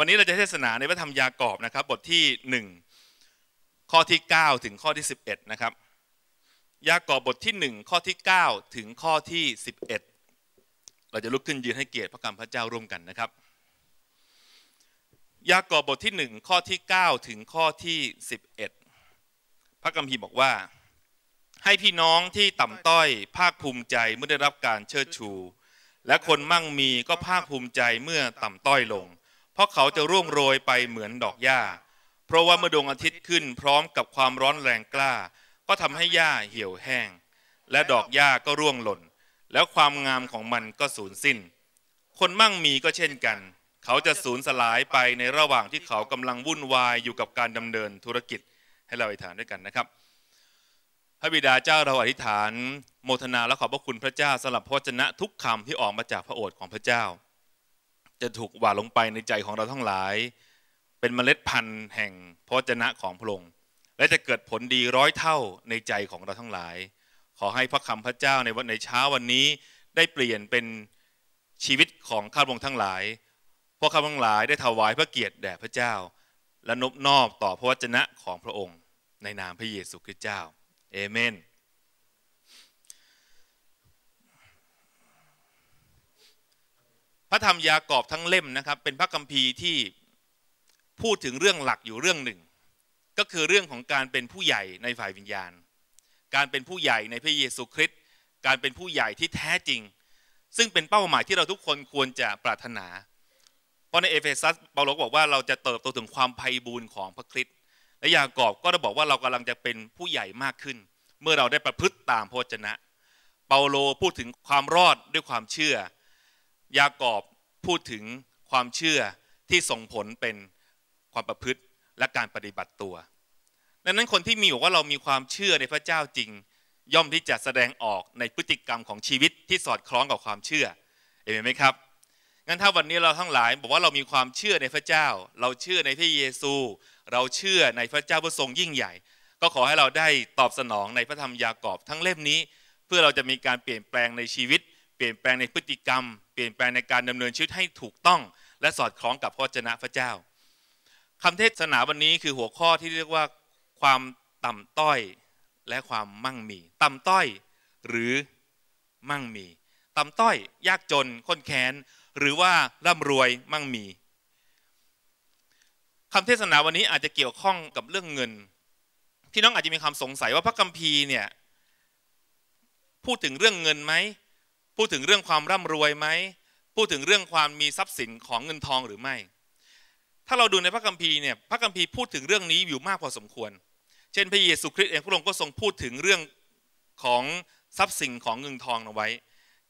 วันนี้เราจะเทศนาในพระธรรมยากอบนะครับบทที่ 1 ข้อที่ 9 ถึงข้อที่11นะครับยากอบบทที่ 1 ข้อที่ 9 ถึงข้อที่ 11 เราจะลุกขึ้นยืนให้เกียรติพระกรรมพระเจ้าร่วมกันนะครับ ยากอบบทที่ 1 ข้อที่ 9 ถึงข้อที่ 11 พระกัมพีบอกว่า ให้พี่น้องที่ต่ำต้อยภาคภูมิใจเมื่อได้รับการเชิดชู และคนมั่งมีก็ภาคภูมิใจเมื่อต่ำต้อยลงเพราะเขาจะร่วงโรยไปเหมือนดอกหญ้า เพราะว่าเมื่อดวงอาทิตย์ขึ้นพร้อมกับความร้อนแรงกล้า ก็ทำให้หญ้าเหี่ยวแห้ง และดอกหญ้าก็ร่วงหล่น แล้วความงามของมันก็สูญสิ้น คนมั่งมีก็เช่นกัน เขาจะสูญสลายไปในระหว่างที่เขากำลังวุ่นวายอยู่กับการดำเนินธุรกิจ ให้เราอธิษฐานด้วยกันนะครับพระบิดาเจ้าเราอธิษฐาน โมทนาและขอบพระคุณพระเจ้าสำหรับพระเจนะทุกคำที่ออกมาจากพระโอษฐ์ของพระเจ้าจะถูกหว่าลงไปในใจของเราทั้งหลายเป็นเมล็ดพันธุ์แห่งพระเจนะของพระองค์และจะเกิดผลดีร้อยเท่าในใจของเราทั้งหลาย ขอให้พระคำพระเจ้าในวันในเช้าวันนี้ได้เปลี่ยนเป็นชีวิตของข้าพงทั้งหลายพวกข้าพงหลายได้ถวายพระเกียรติแด่พระเจ้า และนบนอบต่อพระวจนะของพระองค์ ในนามพระเยซูคริสต์เจ้าเอเมนพระธรรมยากอบทั้งเล่มนะครับ เป็นพระคัมภีร์ที่พูดถึงเรื่องหลักอยู่เรื่องหนึ่ง ก็คือเรื่องของการเป็นผู้ใหญ่ในฝ่ายวิญญาณ การเป็นผู้ใหญ่ในพระเยซูคริสต์การเป็นผู้ใหญ่ที่แท้จริง ซึ่งเป็นเป้าหมายที่เราทุกคนควรจะปรารถนา เพราะในเอเฟซัสเปาโลบอกว่าเราจะเติบโตถึงความไพ่บูรณ์ของพระคริสต์และยากอบก็จะบอกว่าเรากำลังจะเป็นผู้ใหญ่มากขึ้น เมื่อเราได้ประพฤติตามพระวจนะ เปาโลพูดถึงความรอดด้วยความเชื่อยากอบพูดถึงความเชื่อที่ส่งผลเป็นความประพฤติและการปฏิบัติตัว ดังนั้นคนที่มีบอกว่าเรามีความเชื่อในพระเจ้าจริง ย่อมที่จะแสดงออกในพฤติกรรมของชีวิตที่สอดคล้องกับความเชื่อเห็นไหมครับ งั้นถ้าวันนี้เราทั้งหลายบอกว่าเรามีความเชื่อในพระเจ้า เราเชื่อในพระเยซู เราเชื่อในพระเจ้าผู้ทรงยิ่งใหญ่ ก็ขอให้เราได้ตอบสนองในพระธรรมยากอบทั้งเล่มนี้ เพื่อเราจะมีการเปลี่ยนแปลงในชีวิต เปลี่ยนแปลงในพฤติกรรมเปลี่ยนแปลงในการดำเนินชีวิตให้ถูกต้อง และสอดคล้องกับพระเจนะพระเจ้า คำเทศนาวันนี้คือหัวข้อที่เรียกว่า ความต่ำต้อยและความมั่งมี ต่ำต้อยหรือมั่งมี ต่ำต้อยยากจน ค้นแค้นหรือว่าร่ำรวยมั่งมี คำเทศนาวันนี้อาจจะเกี่ยวข้องกับเรื่องเงินที่น้องอาจจะมีความสงสัยว่าพระคัมภีร์เนี่ยพูดถึงเรื่องเงินไหมพูดถึงเรื่องความร่ำรวยไหมพูดถึงเรื่องความมีทรัพย์สินของเงินทองหรือไม่ ถ้าเราดูในพระคัมภีร์เนี่ยพระคัมภีร์พูดถึงเรื่องนี้อยู่มากพอสมควร เช่น พระเยซูคริสต์เองพระองค์ก็ทรงพูดถึงเรื่องของทรัพย์สินของเงินทองเอาไว้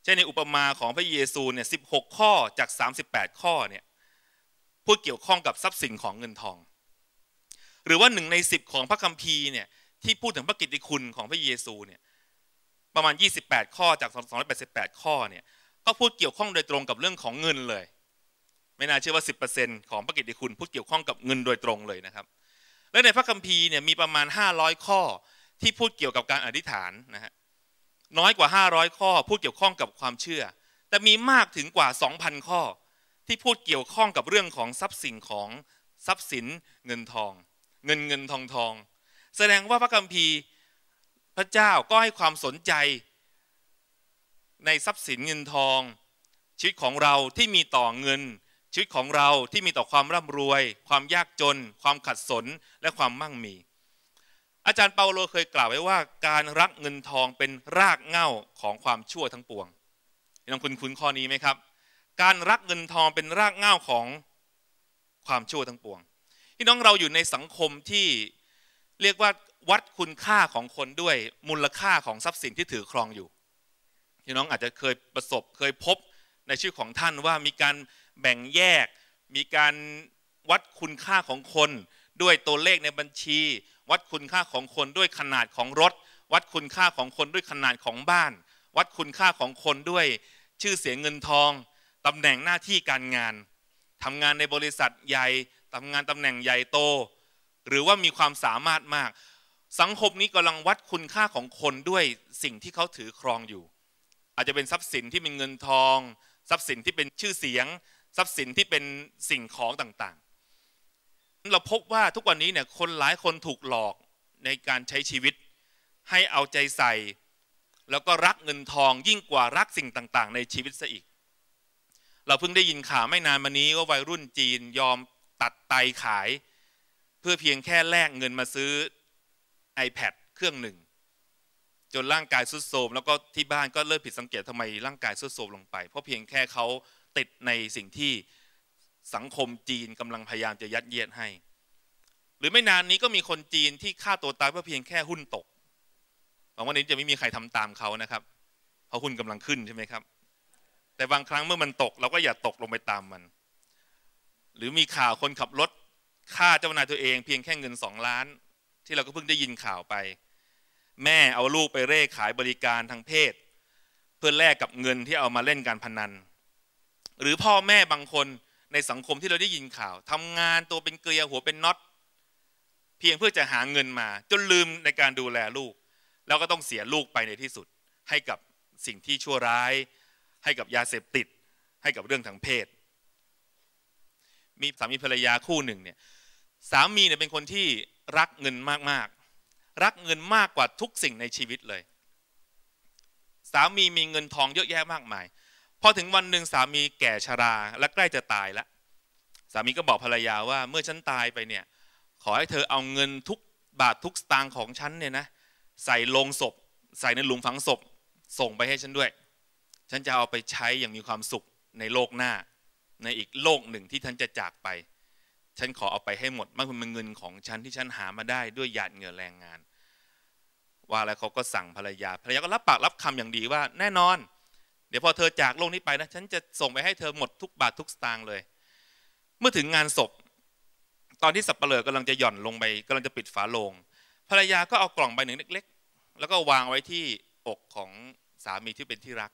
เช่นในอุปมาของพระเยซูเนี่ยสิข้อจาก 38 ข้อเนี่ยพูดเกี่ยวข้องกับทรัพย์สินของเงินทอง หรือว่าหนึ่งใน10ของพระคัมภีร์เนี่ยที่พูดถึงพระกิตติคุณของพระเยซูเนี่ยประมาณ 28 ข้อจาก 288 ข้อเนี่ยก็พูดเกี่ยวข้องโดยตรงกับเรื่องของเงินเลย ไม่น่าเชื่อว่า 10%ของพระกิตติคุณพูดเกี่ยวข้องกับเงินโดยตรงเลยนะครับ และในพระคัมภีร์เนี่ยมีประมาณ 500 ข้อที่พูดเกี่ยวกับการอธิษฐานนะฮะน้อยกว่า 500 ข้อพูดเกี่ยวข้องกับความเชื่อ แต่มีมากถึงกว่า 2,000 ข้อ ที่พูดเกี่ยวข้องกับเรื่องของทรัพย์สินของทรัพย์สิน เงินทอง เงินเงินทองทองแสดงว่าพระคัมภีร์พระเจ้าก็ให้ความสนใจในทรัพย์สินเงินทอง ชีวิตของเราที่มีต่อเงิน ชีวิตของเราที่มีต่อความร่ำรวย ความยากจน ความขัดสนและความมั่งมี อาจารย์เปาโลเคยกล่าวไว้ว่า การรักเงินทองเป็นรากเหง้าของความชั่วทั้งปวงน้องคุณคุ้นข้อนี้ไหมครับ การรักเงินทองเป็นรากเหง้าของความชั่วทั้งปวงพี่น้องเราอยู่ในสังคมที่เรียกว่าวัดคุณค่าของคนด้วยมูลค่าของทรัพย์สินที่ถือครองอยู่พี่น้องอาจจะเคยประสบเคยพบในชื่อของท่านว่ามีการแบ่งแยก มีการวัดคุณค่าของคนด้วยตัวเลขในบัญชี วัดคุณค่าของคนด้วยขนาดของรถ วัดคุณค่าของคนด้วยขนาดของบ้าน วัดคุณค่าของคนด้วย ชื่อเสียงเงินทองตำแหน่งหน้าที่การงานทำงานในบริษัทใหญ่ทำงานตำแหน่งใหญ่โตหรือว่ามีความสามารถมากสังคมนี้กำลังวัดคุณค่าของคนด้วยสิ่งที่เขาถือครองอยู่ อาจจะเป็นทรัพย์สินที่เป็นเงินทอง ทรัพย์สินที่เป็นชื่อเสียง ทรัพย์สินที่เป็นสิ่งของต่างๆ เราพบว่าทุกวันนี้เนี่ยคนหลายคนถูกหลอกในการใช้ชีวิตให้เอาใจใส่ แล้วก็รักเงินทองยิ่งกว่ารักสิ่งต่างๆ ในชีวิตซะอีก เราเพิ่งได้ยินข่าวไม่นานมานี้ว่าวัยรุ่นจีนยอมตัดไตขาย เพื่อเพียงแค่แลกเงินมาซื้อ iPad เครื่องหนึ่ง จนร่างกาย สุดโทมแล้วก็ที่บ้านก็เริ่มผิดสังเกตทำไมร่างกายสุดโทมลงไป เพราะเพียงแค่เขาติดในสิ่งที่สังคมจีนกำลังพยายามจะยัดเยียดให้ หรือไม่นานนี้ก็มีคนจีนที่ฆ่า ตัว ตายเพราะเพียงแค่หุ้นตกบางวันนี้จะ ไม่ มีใครทำตามเขานะครับเพราะหุ้นกำลังขึ้นใช่ไหมครับ แต่บางครั้งเมื่อมันตกเราก็อย่าตกลงไปตามมัน หรือมีข่าวคนขับรถฆ่าเจ้านายตัวเองเพียงแค่เงินสองล้านที่เราก็เพิ่งได้ยินข่าวไป แม่เอาลูกไปเร่ขายบริการทางเพศ เพื่อแลกกับเงินที่เอามาเล่นการพนัน หรือพ่อแม่บางคนในสังคมที่เราได้ยินข่าวทำงานตัวเป็นเกลียวหัวเป็นน็อตเพียงเพื่อจะหาเงินมาจนลืมในการดูแลลูก แล้วก็ต้องเสียลูกไปในที่สุด ให้กับสิ่งที่ชั่วร้าย ให้กับยาเสพติดให้กับเรื่องทางเพศ มีสามีภรรยาคู่หนึ่งเนี่ย สามีเนี่ยเป็นคนที่รักเงินมากๆ รักเงินมากกว่าทุกสิ่งในชีวิตเลย สามีมีเงินทองเยอะแยะมากมาย พอถึงวันหนึ่งสามีแก่ชราและใกล้จะตายแล้ว สามีก็บอกภรรยาว่า เมื่อฉันตายไปเนี่ย ขอให้เธอเอาเงินทุกบาททุกสตางค์ของฉันเนี่ยนะ ใส่ลงศพ ใส่ในหลุมฝังศพ ส่งไปให้ฉันด้วย ฉันจะเอาไปใช้อย่างมีความสุขในโลกหน้า ในอีกโลกหนึ่งที่ท่านจะจากไปฉันขอเอาไปให้หมด มันเป็นเงินของฉันที่ฉันหามาได้ด้วยหยาดเหงื่อแรงงาน ว่าแล้วเขาก็สั่งภรรยา ภรรยาก็รับปากรับคำอย่างดีว่า แน่นอน เดี๋ยวพอเธอจากโลกนี้ไปนะฉันจะส่งไปให้เธอหมดทุกบาททุกสตางค์เลย เมื่อถึงงานศพ ตอนที่สับเปลือกกำลังจะหย่อนลงไปกำลังจะปิดฝาโลง ภรรยาก็เอากล่องใบหนึ่งเล็ก ๆ แล้วก็วางไว้ที่อกของสามีที่เป็นที่รัก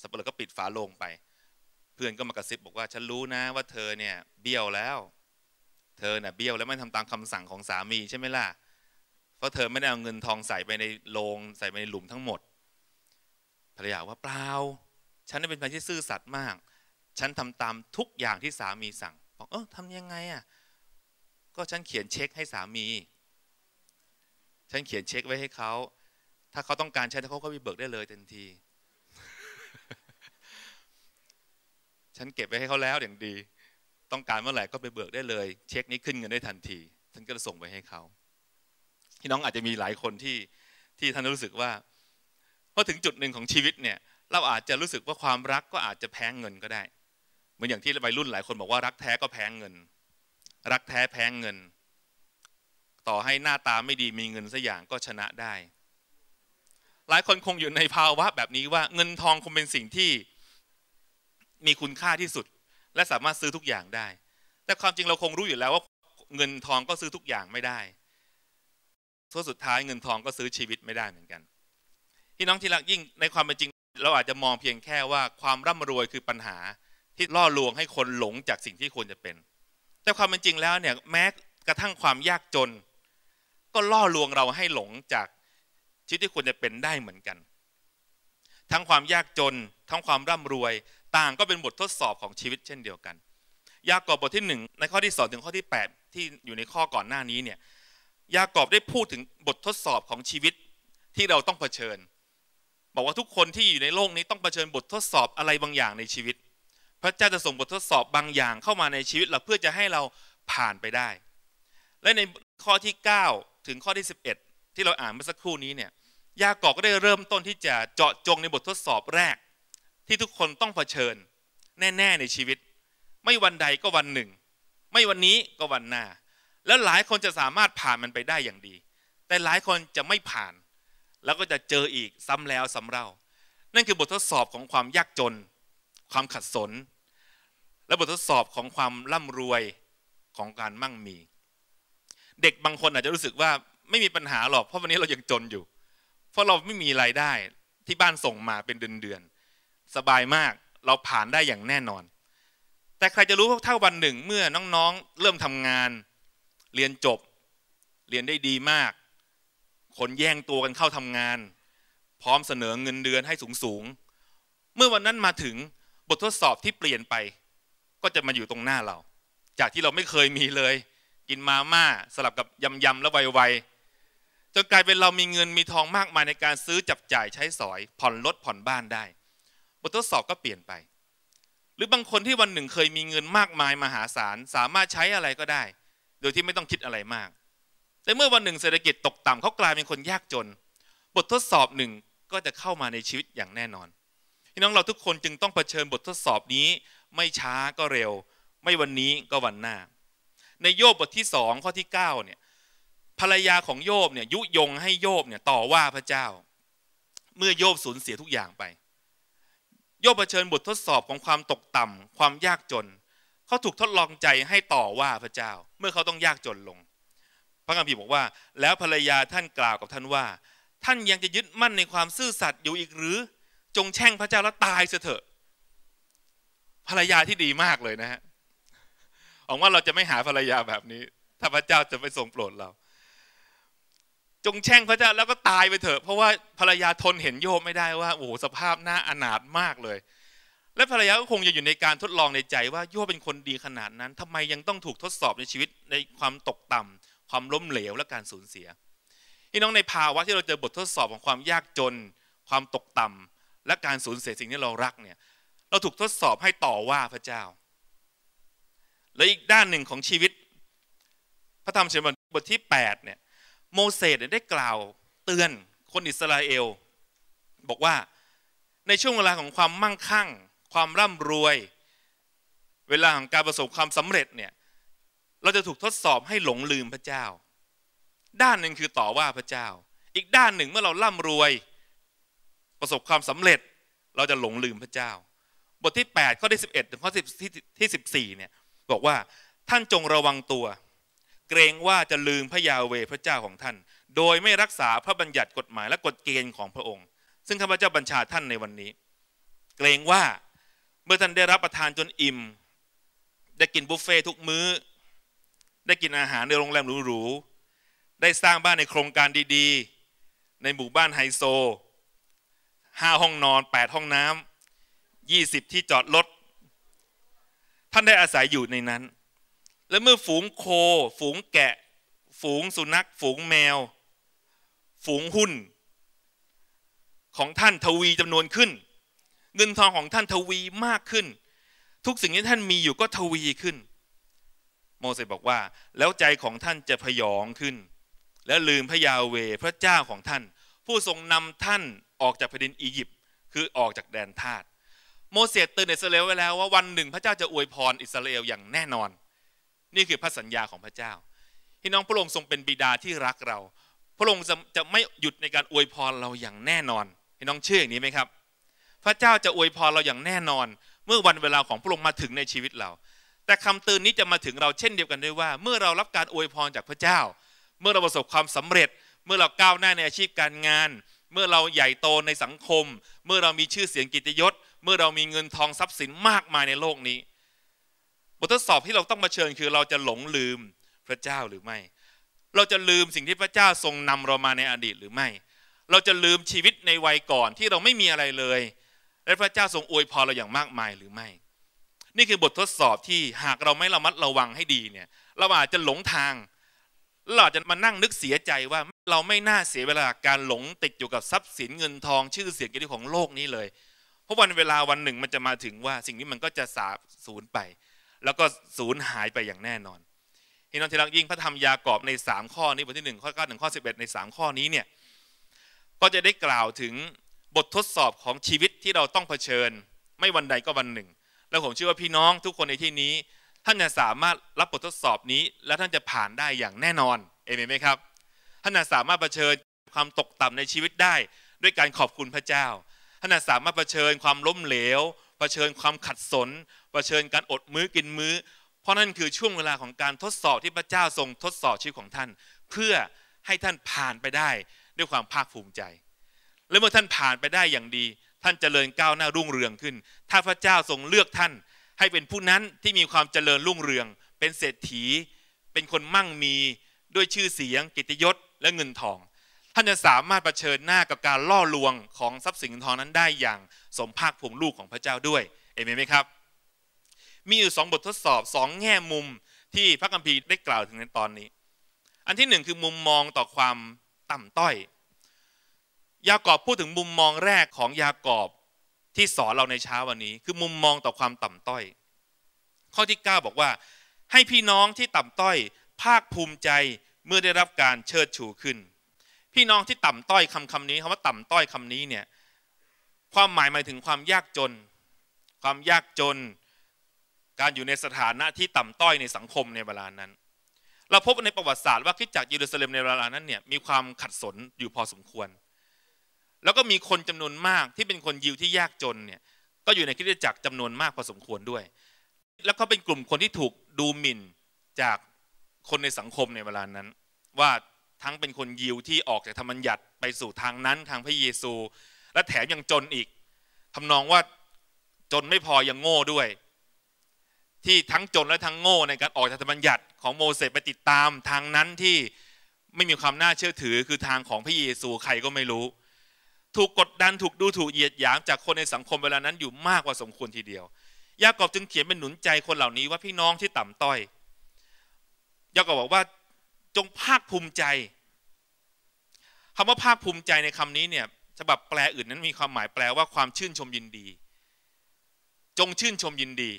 สับเปลือกก็ปิดฝาโลงไปเพื่อนก็มากระซิบบอกว่าฉันรู้นะว่าเธอเนี่ยเบี้ยวแล้ว เธอเนี่ยเบี้ยวแล้วไม่ทำตามคำสั่งของสามี ใช่ไหมล่ะ เพราะเธอไม่ได้เอาเงินทองใส่ไปในโลงใส่ไปในหลุมทั้งหมดภรรยาว่าเปล่า ฉันเป็นคนที่ซื่อสัตย์มาก ฉันทำตามทุกอย่างที่สามีสั่ง บอก เออทำยังไงอ่ะก็ฉันเขียนเช็คให้สามี ฉันเขียนเช็คไว้ให้เขาถ้าเขาต้องการใช้เขาก็ไปเบิกได้เลยทันทีฉันเก็บไว้ให้เขาแล้วอย่างดี ต้องการเมื่อไหร่ก็ไปเบิกได้เลย เช็คนี้ขึ้นเงินได้ทันทีท่านก็จะส่งไปให้เขาพี่น้องอาจจะมีหลายคนที่ที่ท่านรู้สึกว่าพอถึงจุดหนึ่งของชีวิตเนี่ย เราอาจจะรู้สึกว่าความรักก็อาจจะแพ้งเงินก็ได้เหมือนอย่างที่วัยรุ่นหลายคนบอกว่ารักแท้ก็แพ้งเงิน รักแท้แพ้งเงิน ต่อให้หน้าตาไม่ดีมีเงินสักอย่างก็ชนะได้ หลายคนคงอยู่ในภาวะแบบนี้ว่าเงินทองคงเป็นสิ่งที่มีคุณค่าที่สุดและสามารถซื้อทุกอย่างได้ แต่ความจริงเราคงรู้อยู่แล้วว่าเงินทองก็ซื้อทุกอย่างไม่ได้ส่วนสุดท้ายเงินทองก็ซื้อชีวิตไม่ได้เหมือนกันพี่น้องที่รักยิ่งในความเป็นจริง เราอาจจะมองเพียงแค่ว่าความร่ำรวยคือปัญหาที่ล่อลวงให้คนหลงจากสิ่งที่ควรจะเป็น แต่ความเป็นจริงแล้วเนี่ยแม้กระทั่งความยากจน ก็ล่อลวงเราให้หลงจากชีวิตที่ควรจะเป็นได้เหมือนกัน ทั้งความยากจน ทั้งความร่ำรวยต่าง ก็เป็นบททดสอบของชีวิต เช่นเดียวกัน ยากอบบทที่ 1 ในข้อที่ 2 ถึงข้อที่ 8 ที่อยู่ในข้อก่อนหน้านี้เนี่ยยากอบได้พูดถึงบททดสอบของชีวิตที่เราต้องเผชิญ บอกว่าทุกคนที่อยู่ในโลกนี้ต้องเผชิญบททดสอบอะไรบางอย่างในชีวิต พระเจ้าจะส่งบททดสอบบางอย่างเข้ามาในชีวิตเราเพื่อจะให้เราผ่านไปได้ และในข้อที่ 9 ถึงข้อที่ 11 ที่เราอ่านเมื่อสักครู่นี้เนี่ยยากอบก็ได้เริ่มต้นที่จะเจาะจงในบททดสอบแรกที่ทุกคนต้องเผชิญ แน่ๆในชีวิต ไม่วันใดก็วันหนึ่ง ไม่วันนี้ก็วันหน้า แล้วหลายคนจะสามารถผ่านมันไปได้อย่างดี แต่หลายคนจะไม่ผ่านแล้วก็จะเจออีกซ้ำแล้วซ้าเล่านั่นคือบททดสอบของความยากจน ความขัดสน และบททดสอบของความร่ำรวยของการมั่งมี เด็กบางคนอาจจะรู้สึกว่าไม่มีปัญหาหรอก เพราะวันนี้เรายังจนอยู่ เพราะเราไม่มีรายได้ที่บ้านส่งมาเป็นเดือนสบายมากเราผ่านได้อย่างแน่นอน แต่ใครจะรู้ว่าถ้าวันหนึ่งเมื่อน้องๆ เริ่มทำงาน เรียนจบ เรียนได้ดีมาก คนแย่งตัวกันเข้าทำงาน พร้อมเสนอเงินเดือนให้สูงๆเมื่อวันนั้นมาถึงบททดสอบที่เปลี่ยนไป ก็จะมาอยู่ตรงหน้าเรา จากที่เราไม่เคยมีเลย กินมาม่าสลับกับยำยำและไวๆจนกลายเป็นเรามีเงินมีทองมากมายในการซื้อจับจ่ายใช้สอยผ่อนรถผ่อนบ้านได้บททดสอบก็เปลี่ยนไป หรือบางคนที่วันหนึ่งเคยมีเงินมากมายมหาศาลสามารถใช้อะไรก็ได้ โดยที่ไม่ต้องคิดอะไรมาก แต่เมื่อวันหนึ่งเศรษฐกิจตกต่ำเขากลายเป็นคนยากจน บททดสอบหนึ่งก็จะเข้ามาในชีวิตอย่างแน่นอนพี่น้องเราทุกคนจึงต้องเผชิญบททดสอบนี้ไม่ช้าก็เร็ว ไม่วันนี้ก็วันหน้า ในโยบบทที่สองข้อที่9เนี่ยภรรยาของโยบเนี่ยยุยงให้โยบเนี่ยต่อว่าพระเจ้า เมื่อโยบสูญเสียทุกอย่างไปโยบเผชิญบททดสอบของความตกต่ำความยากจน เขาถูกทดลองใจให้ต่อว่าพระเจ้า เมื่อเขาต้องยากจนลงพระคัมภีร์บอกว่าแล้วภรรยาท่านกล่าวกับท่านว่า ท่านยังจะยึดมั่นในความซื่อสัตย์อยู่อีกหรือ จงแช่งพระเจ้าแล้วตายเถอะ ภรรยาที่ดีมากเลยนะฮะหวังว่าเราจะไม่หาภรรยาแบบนี้ ถ้าพระเจ้าจะไม่ทรงโปรดเราจงแช่งพระเจ้าแล้วก็ตายไปเถอะเพราะว่าภรรยาทนเห็นโยมไม่ได้ว่าโอ้โหสภาพหน้าอนาถมากเลย และภรรยาก็คงจะอยู่ในการทดลองในใจว่าโยมเป็นคนดีขนาดนั้น ทำไมยังต้องถูกทดสอบในชีวิตในความตกต่ำ ความล้มเหลวและการสูญเสียพี่น้องในภาวะที่เราเจอบททดสอบของความยากจน ความตกต่ำ และการสูญเสียสิ่งที่เรารักเนี่ยเราถูกทดสอบให้ต่อว่าพระเจ้า และอีกด้านหนึ่งของชีวิต พระธรรมเฉลิมบทที่8เนี่ยโมเสสได้กล่าวเตือนคนอิสราเอลบอกว่าในช่วงเวลาของความมั่งคั่งความร่ำรวย เวลาของการประสบความสำเร็จเนี่ยเราจะถูกทดสอบให้หลงลืมพระเจ้า ด้านหนึ่งคือต่อว่าพระเจ้า อีกด้านหนึ่งเมื่อเราร่ำรวย ประสบความสำเร็จ เราจะหลงลืมพระเจ้า บทที่ 8 ข้อที่11ถึงข้อที่ที่14เนี่ยบอกว่าท่านจงระวังตัวเกรงว่าจะลืมพระยาเวพระเจ้าของท่าน โดยไม่รักษาพระบัญญัติกฎหมายและกฎเกณฑ์ของพระองค์ ซึ่งข้าพเจ้าบัญชาท่านในวันนี้ เกรงว่าเมื่อท่านได้รับประทานจนอิ่ม ได้กินบุฟเฟ่ทุกมื้อได้กินอาหารในโรงแรมหรูๆได้สร้างบ้านในโครงการดีๆ ในหมู่บ้านไฮโซห้าห้องนอนแปดห้องน้ำยี่สิบที่จอดรถท่านได้อาศัยอยู่ในนั้นและเมื่อฝูงโค ฝูงแกะ ฝูงสุนัข ฝูงแมว ฝูงหุ้นของท่านทวีจำนวนขึ้น เงินทองของท่านทวีมากขึ้น ทุกสิ่งที่ท่านมีอยู่ก็ทวีขึ้น โมเสสบอกว่าแล้วใจของท่านจะพยองขึ้น และลืมพระยาเวพระเจ้าของท่าน ผู้ทรงนำท่านออกจากแผ่นดินอียิปต์คือออกจากแดนทาสโมเสสเตือนอิสราเอลไว้แล้วว่าวันหนึ่งพระเจ้าจะอวยพรอิสราเอลอย่างแน่นอนนี่คือพระสัญญาของพระเจ้าพี่น้องพระองค์ทรงเป็นบิดาที่รักเรา พระองค์จะไม่หยุดในการอวยพรเราอย่างแน่นอนพี่น้องเชื่ออย่างนี้ไหมครับ พระเจ้าจะอวยพรเราอย่างแน่นอนเมื่อวันเวลาของพระองค์มาถึงในชีวิตเรา แต่คำเตือนนี้จะมาถึงเราเช่นเดียวกันด้วยว่า เมื่อเรารับการอวยพรจากพระเจ้า เมื่อเราประสบความสำเร็จ เมื่อเราก้าวหน้าในอาชีพการงาน เมื่อเราใหญ่โตในสังคม เมื่อเรามีชื่อเสียงกิตยศ เมื่อเรามีเงินทองทรัพย์สินมากมายในโลกนี้บททดสอบที่เราต้องมาเชิญคือเราจะหลงลืมพระเจ้าหรือไม่ เราจะลืมสิ่งที่พระเจ้าทรงนำเรามาในอดีตหรือไม่ เราจะลืมชีวิตในวัยก่อนที่เราไม่มีอะไรเลย และพระเจ้าทรงอวยพรเราอย่างมากมายหรือไม่ นี่คือบททดสอบที่หากเราไม่ระมัดระวังให้ดีเนี่ย เราอาจจะหลงทางเราอาจจะมานั่งนึกเสียใจว่าเราไม่น่าเสียเวลาการหลงติดอยู่กับทรัพย์สินเงินทอง ชื่อเสียงกิของโลกนี้เลย เพราะวันเวลาวันหนึ่งมันจะมาถึงว่าสิ่งนี้มันก็จะสาบสูญไปแล้วก็สูญหายไปอย่างแน่นอนพี่น้องที่รักยิ่งพระธรรมยากอบใน 3 ข้อนี้บทที่1ข้อ9ถึงข้อ11 ใน3ข้อนี้เนี่ย ก็จะได้กล่าวถึงบททดสอบของชีวิตที่เราต้องเผชิญไม่วันใดก็วันหนึ่ง แล้วผมเชื่อว่าพี่น้องทุกคนในที่นี้ท่านจะสามารถรับบททดสอบนี้ และท่านจะผ่านได้อย่างแน่นอน เอเมนไหมครับ ท่านจะสามารถเผชิญความตกต่ำในชีวิตได้ ด้วยการขอบคุณพระเจ้า ท่านจะสามารถเผชิญความล้มเหลวเผชิญความขัดสนเผชิญการอดมื้อกินมื้อ เพราะนั่นคือช่วงเวลาของการทดสอบที่พระเจ้าทรงทดสอบชีวิตของท่าน เพื่อให้ท่านผ่านไปได้ด้วยความภาคภูมิใจ และเมื่อท่านผ่านไปได้อย่างดี ท่านจเจริญก้าวหน้ารุ่งเรืองขึ้น ถ้าพระเจ้าทรงเลือกท่าน ให้เป็นผู้นั้นที่มีความเจริญรุ่งเรือง เป็นเศรษฐี เป็นคนมั่งมีด้วยชื่อเสียงกิติยศและเงินทอง ท่านจะสามารถรเผชิญหน้ากับการล่อลวงของทรัพย์สินทองนั้นได้อย่างสมภาคภูมิลูกของพระเจ้าด้วย เอเมนไหมครับมีอยู่สองบททดสอบสองแง่มุมที่พระคัมภีร์ได้กล่าวถึงในตอนนี้ อันที่หนึ่งคือมุมมองต่อความต่ำต้อย ยากอบพูดถึงมุมมองแรกของยากอบที่สอนเราในเช้าวันนี้ คือมุมมองต่อความต่ำต้อย ข้อที่9บอกว่าให้พี่น้องที่ต่ำต้อย ภาคภูมิใจเมื่อได้รับการเชิดชูขึ้น พี่น้องที่ต่ำต้อยคำคำนี้คำว่าต่ำต้อยคำนี้เนี่ยความหมายหมายถึงความยากจน ความยากจนการอยู่ในสถานะที่ต่ำต้อยในสังคมในเวลานั้น เราพบในประวัติศาสตร์ว่าคิดจักรเยรูซาเล็มในเวลานั้นเนี่ยมีความขัดสนอยู่พอสมควร แล้วก็มีคนจำนวนมากที่เป็นคนยิวที่ยากจนเนี่ยก็อยู่ในคิดจักรจำนวนมากพอสมควรด้วย แล้วก็เป็นกลุ่มคนที่ถูกดูหมิ่นจากคนในสังคมในเวลานั้น ว่าทั้งเป็นคนยิวที่ออกจากธรรมัญญัติไปสู่ทางนั้นทางพระเยซู และแถมยังจนอีกทำนองว่าจนไม่พอยังโง่ด้วยที่ทั้งจนและทั้งโง่ในการออกจากธรรมบัญญัติของโมเสสไปติดตามทางนั้นที่ไม่มีความน่าเชื่อถือคือทางของพระเยซูใครก็ไม่รู้ ถูกกดดันถูกดูถูกเหยียดหยาม จากคนในสังคมเวลานั้นอยู่มากกว่าสมควรทีเดียว ยากอบจึงเขียนเป็นหนุนใจคนเหล่านี้ว่าพี่น้องที่ต่ำต้อย ยากอบบอกว่า จงภาคภูมิใจ คำว่าภาคภูมิใจในคำนี้เนี่ยฉบับแปลอื่นนั้นมีความหมายแปลว่าความชื่นชมยินดี จงชื่นชมยินดี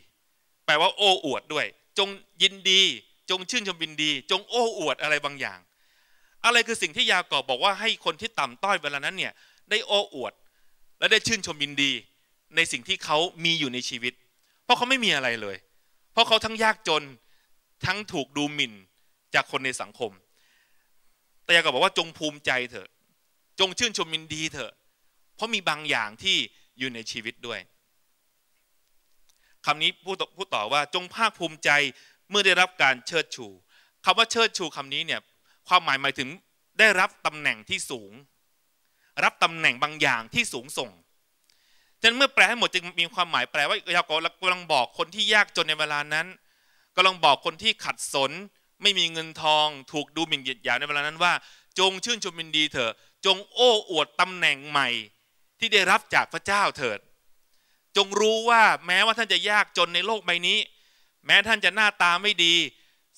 แปลว่าโอ้อวดด้วย จงยินดี จงชื่นชมยินดี จงโอ้อวดอะไรบางอย่าง อะไรคือสิ่งที่ยากอบบอกว่าให้คนที่ต่ำต้อยเวลานั้นเนี่ยได้โอ้อวด และได้ชื่นชมยินดี ในสิ่งที่เขามีอยู่ในชีวิต เพราะเขาไม่มีอะไรเลย เพราะเขาทั้งยากจนทั้งถูกดูหมิ่นจากคนในสังคม แต่ยากอบบอกว่าจงภูมิใจเถอะ จงชื่นชมยินดีเถอะ เพราะมีบางอย่างที่อยู่ในชีวิตด้วยคำนี้พูดพูดต่อว่าจงภาคภูมิใจเมื่อได้รับการเชิดชูคำว่าเชิดชูคำนี้เนี่ยความหมายหมายถึงได้รับตำแหน่งที่สูง รับตำแหน่งบางอย่างที่สูงส่งฉะนั้นเมื่อแปลให้หมดจึงมีความหมายแปลว่ายากอกำลังบอกคนที่ยากจนในเวลานั้นกำลังบอกคนที่ขัดสน ไม่มีเงินทอง ถูกดูหมิ่นเหยียดหยามในเวลานั้นว่า จงชื่นชมยินดีเถอะ จงโอ้อวดตำแหน่งใหม่ที่ได้รับจากพระเจ้าเถิดจงรู้ว่าแม้ว่าท่านจะยากจนในโลกใบนี้ แม้ท่านจะหน้าตาไม่ดี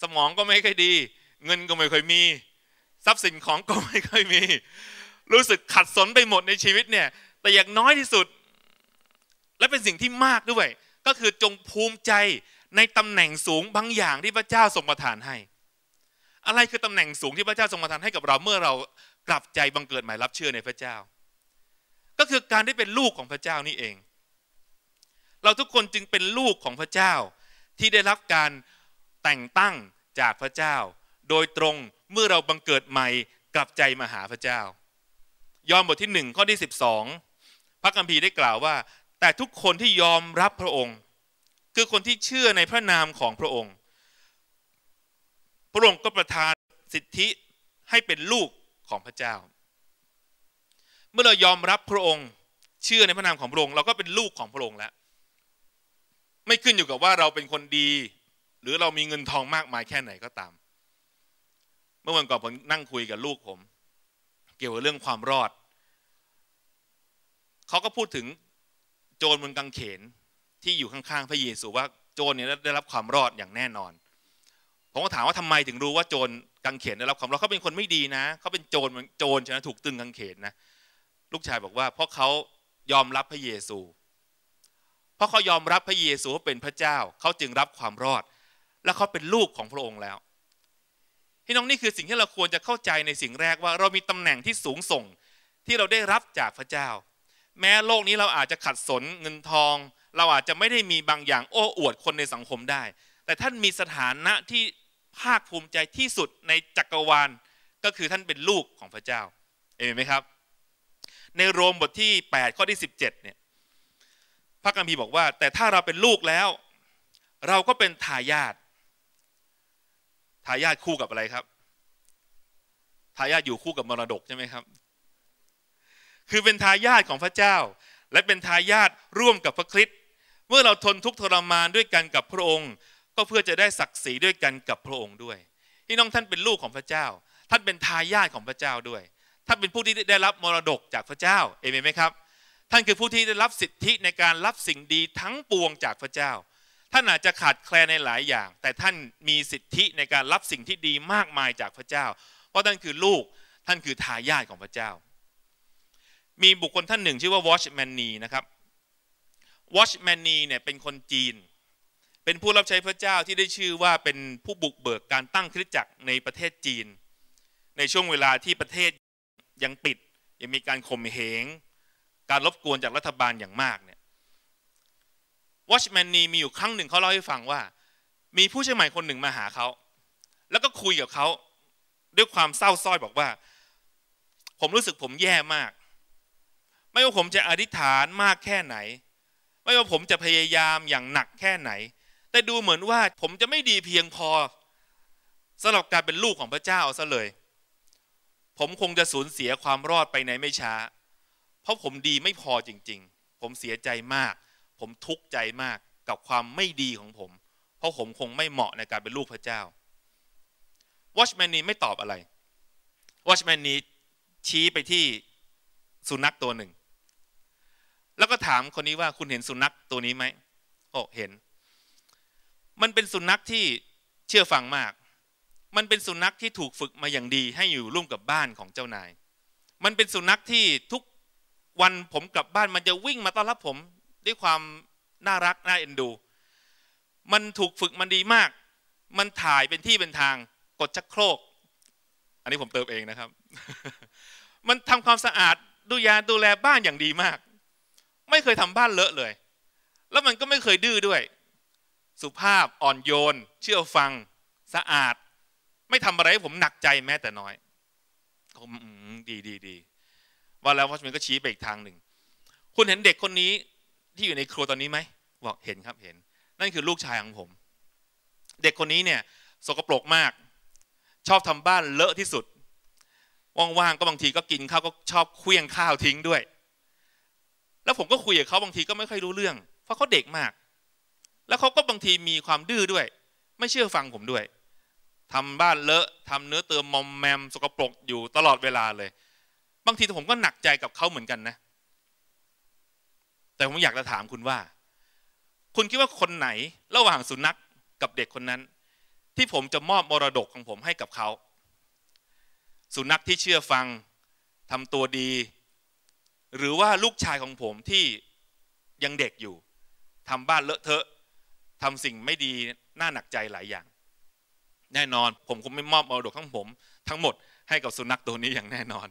สมองก็ไม่ค่อยดี เงินก็ไม่ค่อยมี ทรัพย์สินของก็ไม่ค่อยมี รู้สึกขัดสนไปหมดในชีวิตเนี่ย แต่อย่างน้อยที่สุด และเป็นสิ่งที่มากด้วย ก็คือจงภูมิใจในตำแหน่งสูงบางอย่างที่พระเจ้าทรงประทานให้ อะไรคือตำแหน่งสูงที่พระเจ้าทรงประทานให้กับเราเมื่อเรากลับใจบังเกิดใหม่รับเชื่อในพระเจ้า ก็คือการได้เป็นลูกของพระเจ้านี่เองเราทุกคนจึงเป็นลูกของพระเจ้า ที่ได้รับการแต่งตั้งจากพระเจ้า โดยตรงเมื่อเราบังเกิดใหม่กลับใจมาหาพระเจ้า ยอห์นบทที่หนึ่งข้อที่ 12 พระคัมภีร์ได้กล่าวว่า แต่ทุกคนที่ยอมรับพระองค์ คือคนที่เชื่อในพระนามของพระองค์ พระองค์ก็ประทานสิทธิให้เป็นลูกของพระเจ้า เมื่อเรายอมรับพระองค์เชื่อในพระนามของพระองค์เราก็เป็นลูกของพระองค์แล้วไม่ขึ้นอยู่กับว่าเราเป็นคนดี หรือเรามีเงินทองมากมายแค่ไหนก็ตาม เมื่อวันก่อนผมนั่งคุยกับลูกผมเกี่ยวกับเรื่องความรอด เขาก็พูดถึงโจรบนกังเขนที่อยู่ข้างๆพระเยซูว่าโจรเนี่ยได้รับความรอดอย่างแน่นอน ผมก็ถามว่าทำไมถึงรู้ว่าโจรกังเขนได้รับความรอดเขาเป็นคนไม่ดีนะ เขาเป็นโจรโจรใช่ไหมถูกตึงกังเขนนะ ลูกชายบอกว่าเพราะเขายอมรับพระเยซูเพราะเขายอมรับพระเยซูว่าเป็นพระเจ้า เขาจึงรับความรอด และเขาเป็นลูกของพระองค์แล้วพี่น้องนี่คือสิ่งที่เราควรจะเข้าใจในสิ่งแรกว่าเรามีตำแหน่งที่สูงส่งที่เราได้รับจากพระเจ้า แม้โลกนี้เราอาจจะขัดสนเงินทอง เราอาจจะไม่ได้มีบางอย่างโอ้อวดคนในสังคมได้ แต่ท่านมีสถานะที่ภาค ภูมิใจที่สุดในจักรวาลก็คือท่านเป็นลูกของพระเจ้า เอเมนไหมครับ ในโรมบทที่8ข้อที่17เนี่ยพระกัมพีบอกว่า แต่ถ้าเราเป็นลูกแล้ว เราก็เป็นทายาททายาทคู่กับอะไรครับทายาทอยู่คู่กับมรดกใช่ไหมครับ คือเป็นทายาทของพระเจ้า และเป็นทายาทร่วมกับพระคริสต์เมื่อเราทนทุกข์ทรมานด้วยกันกับพระองค์ ก็เพื่อจะได้ศักดิ์ศรีด้วยกันกับพระองค์ด้วยพี่น้องท่านเป็นลูกของพระเจ้าท่านเป็นทายาทของพระเจ้าด้วยท่านเป็นผู้ที่ได้รับมรดกจากพระเจ้าเอเมนไหมครับท่านคือผู้ที่ได้รับสิทธิในการรับสิ่งดีทั้งปวงจากพระเจ้า ท่านอาจจะขาดแคลนในหลายอย่าง แต่ท่านมีสิทธิในการรับสิ่งที่ดีมากมายจากพระเจ้า เพราะท่านคือลูก ท่านคือทายาทของพระเจ้า มีบุคคลท่านหนึ่งชื่อว่าวอชแมนนีนะครับ วอชแมนนีเนี่ยเป็นคนจีน เป็นผู้รับใช้พระเจ้าที่ได้ชื่อว่าเป็นผู้บุกเบิกการตั้งคริสตจักรในประเทศจีน ในช่วงเวลาที่ประเทศยังปิด ยังมีการข่มเหงการรบกวนจากรัฐบาลอย่างมากเนี่ยวอชแมนนีมีอยู่ครั้งหนึ่งเขาเล่าให้ฟังว่า มีผู้เชียงใหม่คนหนึ่งมาหาเขา แล้วก็คุยกับเขาด้วยความเศร้าส้อยบอกว่า ผมรู้สึกผมแย่มาก ไม่ว่าผมจะอธิษฐานมากแค่ไหน ไม่ว่าผมจะพยายามอย่างหนักแค่ไหน แต่ดูเหมือนว่าผมจะไม่ดีเพียงพอสำหรับการเป็นลูกของพระเจ้าซะเลย ผมคงจะสูญเสียความรอดไปในไม่ช้าเพราะผมดีไม่พอจริง ๆ ผมเสียใจมาก ผมทุกข์ใจมากกับความไม่ดีของผม เพราะผมคงไม่เหมาะในการ เป็น ลูกพระเจ้าวอชแมนนีไม่ตอบอะไรวอชแมนนีชี้ไปที่ สุนัขตัวหนึ่ง แล้วก็ถามคนนี้ว่า คุณเห็นสุนัขตัวนี้ไหมโอ้ เห็น มันเป็นสุนัขที่เชื่อฟังมาก มันเป็นสุนัขที่ถูกฝึกมาอย่างดี ให้อยู่ร่วมกับบ้านของเจ้านาย มันเป็นสุนัขที่ทุกวันผมกลับบ้านมันจะวิ่งมาต้อนรับผมด้วยความน่ารักน่าเอ็นดู มันถูกฝึกมันดีมาก มันถ่ายเป็นที่เป็นทาง กดชักโครก อันนี้ผมเติมเองนะครับ มันทำความสะอาด ดูยาดูแลบ้านอย่างดีมาก ไม่เคยทำบ้านเลอะเลย แล้วมันก็ไม่เคยดื้อด้วย สุภาพอ่อนโยนเชื่อฟัง สะอาด ไม่ทำอะไรให้ผมหนักใจแม้แต่น้อย ผมดีดีดีว่าแล้วพ่อชแมนก็ชี้ไปอีกทางหนึ่ง คุณเห็นเด็กคนนี้ที่อยู่ในครัวตอนนี้ไหม บอกเห็นครับเห็น นั่นคือลูกชายของผม เด็กคนนี้เนี่ย สกปรกมาก ชอบทำบ้านเลอะที่สุด ว่างๆก็บางทีก็กินข้าวก็ชอบเคลี้ยงข้าวทิ้งด้วย แล้วผมก็คุยกับเขาบางทีก็ไม่ค่อยรู้เรื่อง เพราะเขาเด็กมาก แล้วเขาก็บางทีมีความดื้อด้วย ไม่เชื่อฟังผมด้วย ทำบ้านเลอะ ทำเนื้อเติมมอมแมมสกปรกอยู่ตลอดเวลาเลยบางที ผมก็หนักใจกับเขาเหมือนกันนะ แต่ ผม อยากจะถามคุณว่า คุณคิดว่าคนไหนระหว่างสุนัขกับเด็กคนนั้น ที่ผมจะมอบมรดกของผมให้กับเขาสุนัขที่เชื่อฟังทำตัวดี หรือว่าลูกชายของผมที่ยังเด็กอยู่ทำบ้านเลอะเทอะทำสิ่งไม่ดีน่าหนักใจหลายอย่าง แน่นอน ผมคงไม่มอบมรดกทั้งผมทั้งหมดให้กับสุนัขตัวนี้อย่างแน่นอน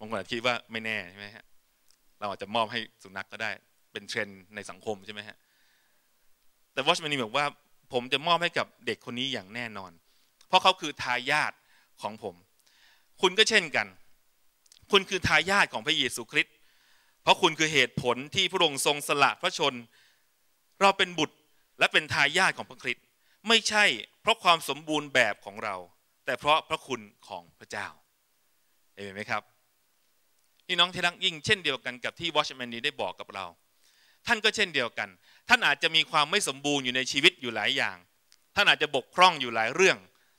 บางคนอาจคิดว่าไม่แน่ใช่ไหมฮะ เราอาจจะมอบให้สุนัขกก็ได้เป็นเทรนด์ในสังคมใช่ไหมฮะ แต่วอชแมนนี่บอกว่าผมจะมอบให้กับเด็กคนนี้อย่างแน่นอน เพราะเขาคือทายาทของผม คุณก็เช่นกัน คุณคือทายาทของพระเยซูคริสต์ เพราะคุณคือเหตุผลที่พระองค์ทรงสละพระชน เราเป็นบุตรและเป็นทายาทของพระคริสต์ ไม่ใช่ เพราะความสมบูรณ์แบบของเรา แต่เพราะพระคุณของพระเจ้าเห็นไหมครับพี่น้องที่รักยิ่งเช่นเดียวกันกับที่วอชแมนนีได้บอกกับเรา ท่านก็เช่นเดียวกัน ท่านอาจจะมีความไม่สมบูรณ์อยู่ในชีวิตอยู่หลายอย่าง ท่านอาจจะบกพร่องอยู่หลายเรื่อง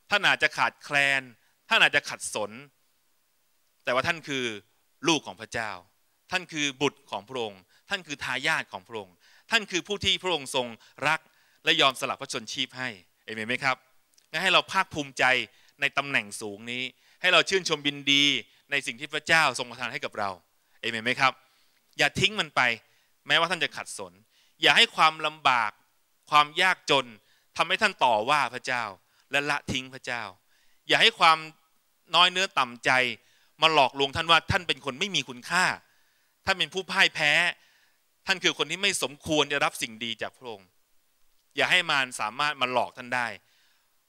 ท่านอาจจะขาดแคลน ท่านอาจจะขัดสน แต่ว่าท่านคือลูกของพระเจ้า ท่านคือบุตรของพระองค์ ท่านคือทายาทของพระองค์ ท่านคือผู้ที่พระองค์ทรงรัก และยอมสละพระชนชีพให้ เอเมนไหมครับงั้นให้เราภาคภูมิใจในตำแหน่งสูงนี้ ให้เราชื่นชมบินดีในสิ่งที่พระเจ้าทรงประทานให้กับเรา เอเมนไหมครับ อย่าทิ้งมันไป แม้ว่าท่านจะขัดสน อย่าให้ความลำบาก ความยากจนทำให้ท่านต่อว่าพระเจ้า และละทิ้งพระเจ้า อย่าให้ความน้อยเนื้อต่ำใจ มาหลอกลวง ท่านว่าท่านเป็นคนไม่มีคุณค่า ท่านเป็นผู้พ่ายแพ้ ท่านคือคนที่ไม่สมควรจะรับสิ่งดีจากพระองค์ อย่าให้มารสามารถมาหลอกท่านได้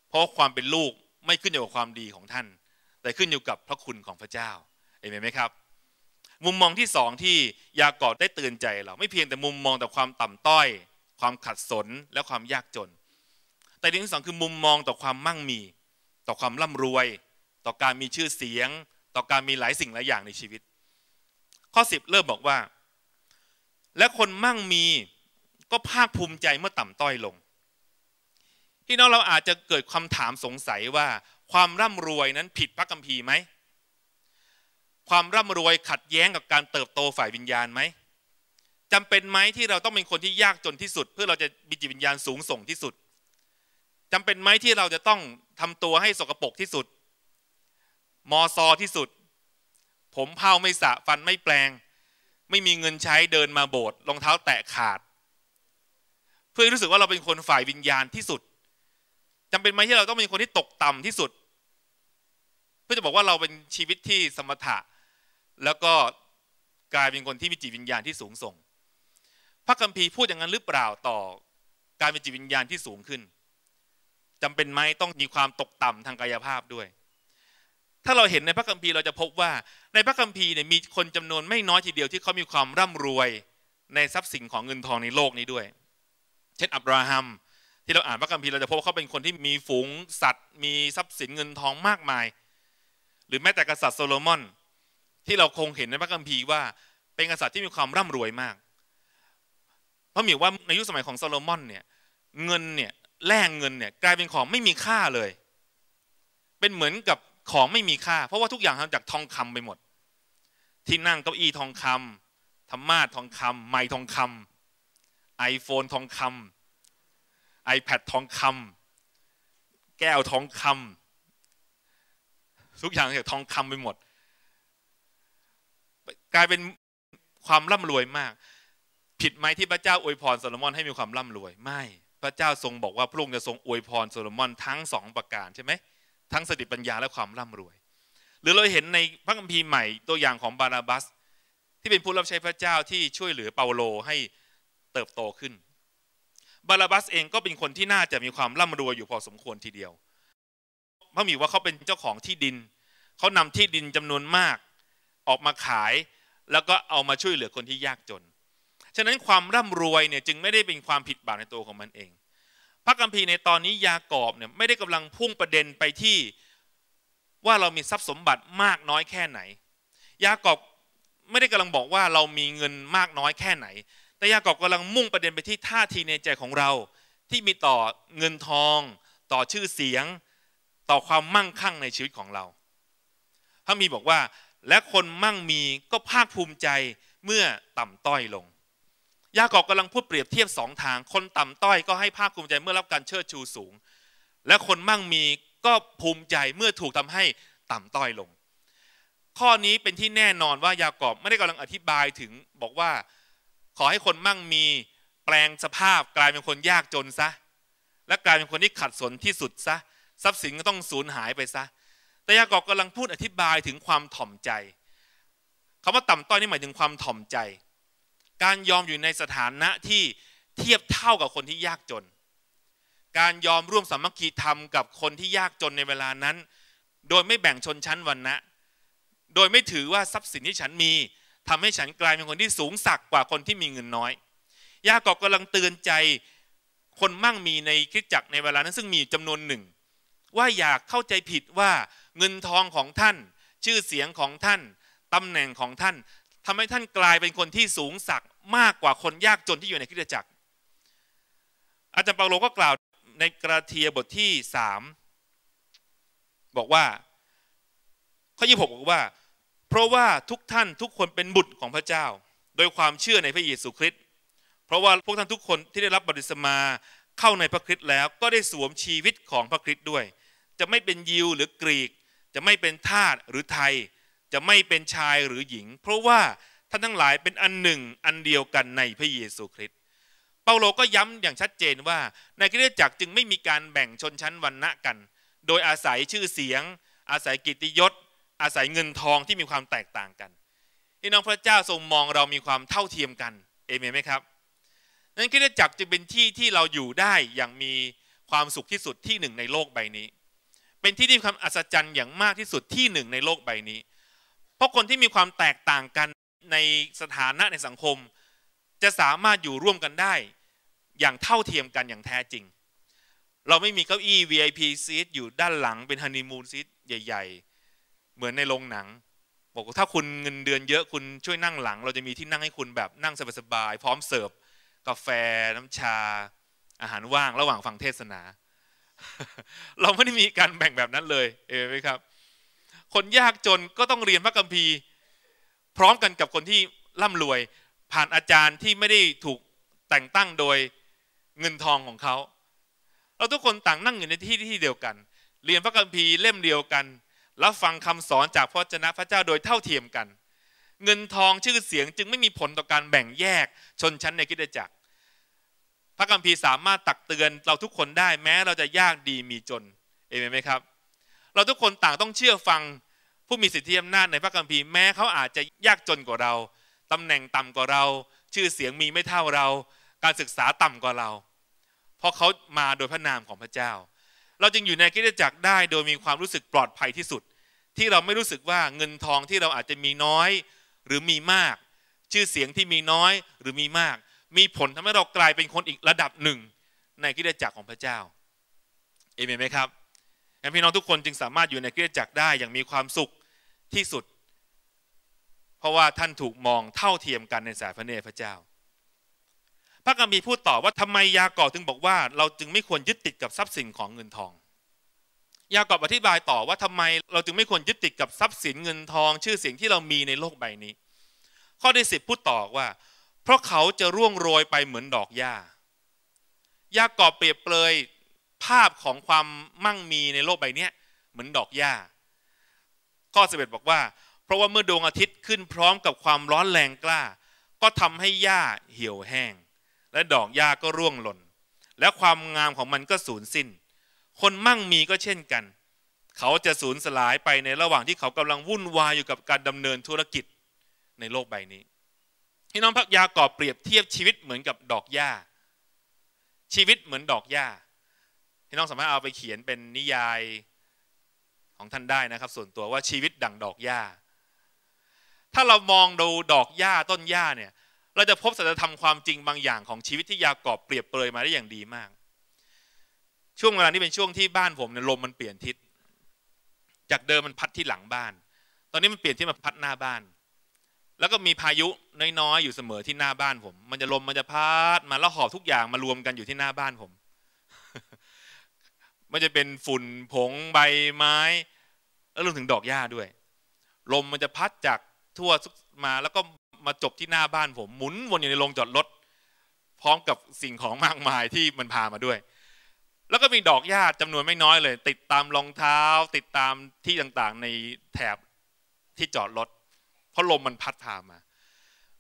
เพราะความเป็นลูกไม่ขึ้นอยู่กับความดีของท่านแต่ขึ้นอยู่กับพระคุณของพระเจ้า เอเมนไหมครับ มุมมองที่สองที่ยากอบได้เตือนใจเราไม่เพียงแต่มุมมองแต่ความต่ำต้อย ความขัดสน และความยากจน แต่ที่สองคือมุมมองต่อความมั่งมี ต่อความร่ำรวย ต่อการมีชื่อเสียง ต่อการมีหลายสิ่งหลายอย่างในชีวิต ข้อ 10 เริ่มบอกว่า และคนมั่งมี ก็ภาคภูมิใจเมื่อต่ำต้อยลงี่น้องเราอาจจะเกิดคำาถามสงสัยว่า ความร่ำรวยนั้นผิดพระคัมภีร์ไหม ความร่ำรวยขัดแย้งกับการเติบโตฝ่ายวิญญาณไหมจำเป็นไหมที่เราต้องเป็นคนที่ยากจนที่สุด เพื่อเราจะมีจิตวิญญาณสูงส่งที่สุดจำเป็นไหมที่เราจะต้องทำตัวให้สกปรกที่สุด มอซอที่สุด ผมเผาไม่สะฟันไม่แปลง ไม่มีเงินใช้เดินมาโบสถ์รองเท้าแตะขาด เพื่อรู้สึกว่าเราเป็นคนฝ่ายวิญญาณที่สุดจำเป็นไหมที่เราต้องเป็นคนที่ตกต่ำที่สุดเพื่อจะบอกว่าเราเป็นชีวิตที่สมถะแล้วก็กลายเป็นคนที่มีจิตวิญญาณที่สูงส่ง พระคัมภีร์พูดอย่างนั้นหรือเปล่าต่อการเป็นจิตวิญญาณที่สูงขึ้น จำเป็นไหม ต้องมีความตกต่ำทางกายภาพด้วย ถ้าเราเห็นในพระคัมภีร์เราจะพบว่า ในพระคัมภีร์เนี่ยมีคนจำนวนไม่น้อยทีเดียวที่เขามีความร่ำรวยในทรัพย์สินของเงินทองในโลกนี้ด้วย เช่น อับราฮัมที่เราอ่านพระคัมภีร์เราจะพบว่าเขาเป็นคนที่มีฝูงสัตว์มีทรัพย์สินเงินทองมากมาย หรือแม้แต่กษัตริย์โซโลมอน ที่เราคงเห็นในพระคัมภีร์ว่า เป็นกษัตริย์ที่มีความร่ำรวยมาก เพราะมีว่าในยุคสมัยของโซโลมอนเนี่ย เงินเนี่ยแลกเงินเนี่ย กลายเป็นของไม่มีค่าเลย เป็นเหมือนกับของไม่มีค่าเพราะว่าทุกอย่างทำจากทองคำไปหมด ที่นั่งเก้าอี้ทองคำธรรมาทองคำไม้ทองคำ iPhone ทองคำ iPad ทองคำแก้วทองคำทุกอย่างเยวกทองคำไปหมด กลายเป็น ความร่ำรวยมาก ผิดไหมที่พระเจ้าอวยพรโซโลมอน ให้มีความร่ำรวยไม่ พระเจ้าทรงบอกว่าพระองค์จะทรงอวยพรโซโลมอน ทั้งสองประการใช่ไหมทั้งสติปัญญาและความร่ำรวย หรือเราเห็นในพระคัมภีร์ใหม่ ตัวอย่างของบาราบัส ที่เป็นผู้รับใช้พระเจ้าที่ช่วยเหลือเปาโลให้เติบโตขึ้นบาลบัสเองก็เป็นคนที่น่าจะมีความร่ำรวย อยู่พอสมควรทีเดียวพระมีว่าเขาเป็นเจ้าของที่ดิน เขานำที่ดินจำนวนมากออกมาขาย แล้วก็เอามาช่วยเหลือคนที่ยากจนฉะนั้นความร่ำรวยเนี่ยจึงไม่ได้เป็นความผิดบาปในตัวของมันเอง พระคัมภีร์ในตอนนี้ยากอบเนี่ยไม่ได้กำลังพุ่งประเด็นไปที่ว่าเรามีทรัพย์สมบัติมากน้อยแค่ไหน ยากอบไม่ได้กำลังบอกว่าเรามีเงินมากน้อยแค่ไหนแต่ยากอบกำลังมุ่งประเด็นไปที่ท่าทีในใจของเราที่มีต่อเงินทอง ต่อชื่อเสียง ต่อความมั่งคั่งในชีวิตของเราพระมีบอกว่า และคนมั่งมีก็ภาคภูมิใจเมื่อต่ำต้อยลง ยากอบกำลังพูดเปรียบเทียบสองทาง คนต่ำต้อยก็ให้ภาคภูมิใจเมื่อรับการเชิดชูสูง และคนมั่งมีก็ภูมิใจเมื่อถูกทำให้ต่ำต้อยลง ข้อนี้เป็นที่แน่นอนว่ายากอบไม่ได้กำลังอธิบายถึงบอกว่าขอให้คนมั่งมีแปลงสภาพกลายเป็นคนยากจนซะและกลายเป็นคนที่ขัดสนที่สุดซะทรัพย์สินก็ต้องสูญหายไปซะแต่ยากอบกำลังพูดอธิบายถึงความถ่อมใจคำว่าต่ำต้อยนี่หมายถึงความถ่อมใจ การยอมอยู่ในสถานะที่เทียบเท่ากับคนที่ยากจน การยอมร่วมสามัคคีธรรมกับคนที่ยากจนในเวลานั้น โดยไม่แบ่งชนชั้นวัรณะโดยไม่ถือว่าทรัพย์สินที่ฉันมีทำให้ฉันกลายเป็นคนที่สูงสักกว่าคนที่มีเงินน้อย ยากอบกำลังเตือนใจคนมั่งมีในคริสจักรในเวลานั้นซึ่งมีจำนวนหนึ่ง ว่าอยากเข้าใจผิดว่าเงินทองของท่าน ชื่อเสียงของท่าน ตำแหน่งของท่าน ทำให้ท่านกลายเป็นคนที่สูงสักมากกว่าคนยากจนที่อยู่ในคริสจักร อาจารย์เปาโลก็กล่าวในกระเทียบทที่สามบอกว่าข้อยี่หบอกว่าเพราะว่าทุกท่านทุกคนเป็นบุตรของพระเจ้า โดยความเชื่อในพระเยซูคริสต์ เพราะว่าพวกท่านทุกคนที่ได้รับบัพติศมาเข้าในพระคริสต์แล้วก็ได้สวมชีวิตของพระคริสต์ด้วย จะไม่เป็นยิวหรือกรีก จะไม่เป็นทาสหรือไทย จะไม่เป็นชายหรือหญิง เพราะว่าท่านทั้งหลายเป็นอันหนึ่งอันเดียวกันในพระเยซูคริสต์เปาโลก็ย้ำอย่างชัดเจนว่าในคริสตจักรจึงไม่มีการแบ่งชนชั้นวรรณะกัน โดยอาศัยชื่อเสียง อาศัยกิตติยศอาศัยเงินทองที่มีความแตกต่างกันพี่น้องพระเจ้าทรงมองเรามีความเท่าเทียมกันเอเมนไหมครับนั้นคริสจักรจะเป็นที่ที่เราอยู่ได้อย่างมีความสุขที่สุดที่หนึ่งในโลกใบนี้ เป็นที่ที่ความอัศจรรย์อย่างมากที่สุดที่หนึ่งในโลกใบนี้ เพราะคนที่มีความแตกต่างกันในสถานะในสังคม จะสามารถอยู่ร่วมกันได้อย่างเท่าเทียมกันอย่างแท้จริง เราไม่มีเก้าอี้ VIP ซีทอยู่ด้านหลังเป็นฮันนีมูนซีทใหญ่ ๆเหมือนในโรงหนังบอกว่าถ้าคุณเงินเดือนเยอะคุณช่วยนั่งหลัง เราจะมีที่นั่งให้คุณแบบนั่งสบายๆพร้อมเสิร์ฟกาแฟน้ำชา อาหารว่างระหว่างฟังเทศนา เราไม่ได้มีการแบ่งแบบนั้นเลย เอไหมครับ คนยากจนก็ต้องเรียนพระคัมภีร์ พร้อมกันกับคนที่ร่ำรวยผ่านอาจารย์ที่ไม่ได้ถูกแต่งตั้งโดยเงินทองของเขาเราทุกคนต่างนั่งอยู่ในที่ที่เดียวกัน เรียนพระคัมภีร์เล่มเดียวกันรับฟังคำสอนจากพระเจ้าพระเจ้าโดยเท่าเทียมกัน เงินทองชื่อเสียงจึงไม่มีผลต่อการแบ่งแยกชนชั้นในคิดจักรพระคัมภีร์สามารถตักเตือน เราทุกคนได้แม้เราจะยากดีมีจนเอเมนไหมครับเราทุกคนต่างต้องเชื่อฟังผู้มีสิทธิอำนาจในพระคัมภีร์แม้เขาอาจจะยากจนกว่าเราตำแหน่งต่ำกว่าเรา ชื่อเสียงมีไม่เท่าเรา การศึกษาต่ำกว่าเรา เพราะเขามาโดยพระนามของพระเจ้า เราจึงอยู่ในกิจจักรได้โดยมีความรู้สึกปลอดภัยที่สุดที่เราไม่รู้สึกว่าเงินทองที่เราอาจจะมีน้อยหรือมีมาก ชื่อเสียงที่มีน้อยหรือมีมาก มีผลทำให้เรากลายเป็นคนอีกระดับหนึ่งในกิจจักรของพระเจ้า เอเมนไหมครับพี่น้องทุกคนจึงสามารถอยู่ในกิจจักรได้อย่างมีความสุขที่สุด เพราะว่าท่านถูกมองเท่าเทียมกันในสายพระเนตรพระเจ้า พระกัมพีพูดต่อว่าทำไมยากอถึงบอกว่า เราจึงไม่ควรยึดติดกับทรัพย์สินของเงินทองยากอบอธิบายต่อว่าทำไมเราจึงไม่ควรยึดติดกับทรัพย์สินเงินทองชื่อเสียงที่เรามีในโลกใบนี้ ข้อที่สิบพูดต่อว่า เพราะเขาจะร่วงโรยไปเหมือนดอกหญ้า ยากอบเปรียบเปรยภาพของความมั่งมีในโลกใบนี้เหมือนดอกหญ้า ข้อสิบเอ็ดบอกว่า เพราะว่าเมื่อดวงอาทิตย์ขึ้นพร้อมกับความร้อนแรงกล้า ก็ทำให้หญ้าเหี่ยวแห้งและดอกหญ้าก็ร่วงหล่นและความงามของมันก็สูญสิ้นคนมั่งมีก็เช่นกัน เขาจะสูญสลายไปในระหว่างที่เขากำลังวุ่นวายอยู่กับการดำเนินธุรกิจในโลกใบนี้ ที่น้องพักยากอบเปรียบเทียบชีวิตเหมือนกับดอกหญ้า ชีวิตเหมือนดอกหญ้าที่น้องสามารถเอาไปเขียนเป็นนิยายของท่านได้นะครับ ส่วนตัวว่าชีวิตดั่งดอกหญ้า ถ้าเรามองดูดอกหญ้าต้นหญ้าเนี่ย เราจะพบสัจธรรมความจริงบางอย่าง ของชีวิตที่ยากอบเปรียบเปรยมาได้อย่างดีมากช่วงเวลานี้เป็นช่วงที่บ้านผมเนี่ยลมมันเปลี่ยนทิศจากเดิมมันพัดที่หลังบ้าน ตอนนี้มันเปลี่ยนที่มาพัดหน้าบ้าน แล้วก็มีพายุน้อยๆอยู่เสมอที่หน้าบ้านผม มันจะลมมันจะพัดมาแล้วหอบทุกอย่างมารวมกันอยู่ที่หน้าบ้านผม มันจะเป็นฝุ่นผงใบไม้แล้วรวมถึงดอกหญ้าด้วย ลมมันจะพัดจากทั่วมาแล้วก็มาจบที่หน้าบ้านผมหมุนวนอยู่ในโรงจอดรถพร้อมกับสิ่งของมากมายที่มันพามาด้วยแล้วก็มีดอกหญ้าจำนวนไม่น้อยเลย ติดตามรองเท้าติดตามที่ต่างๆในแถบที่จอดรถเพราะลมมันพัดพามา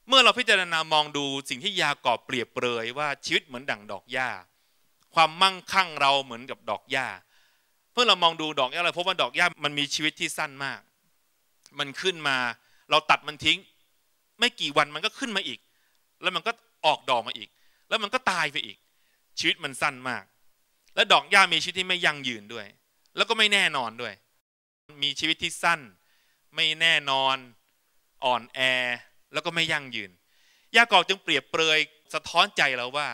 เมื่อเราพิจารณามองดูสิ่งที่ยากอบเปรียบเปรยว่าชีวิตเหมือนดั่งดอกหญ้า ความมั่งคั่งเราเหมือนกับดอกหญ้าเมื่อเรามองดูดอกหญ้าเราพบว่าดอกหญ้ามันมีชีวิตที่สั้นมาก มันขึ้นมา เราตัดมันทิ้ง ไม่กี่วันมันก็ขึ้นมาอีก แล้วมันก็ออกดอกมาอีก แล้วมันก็ตายไปอีก ชีวิตมันสั้นมากและดอกหญ้ามีชีวิตที่ไม่ยั่งยืนด้วย แล้วก็ไม่แน่นอนด้วย มีชีวิตที่สั้น ไม่แน่นอนอ่อนแอแล้วก็ไม่ยั่งยืน ยากอบจึงเปรียบเปรยสะท้อนใจเราว่า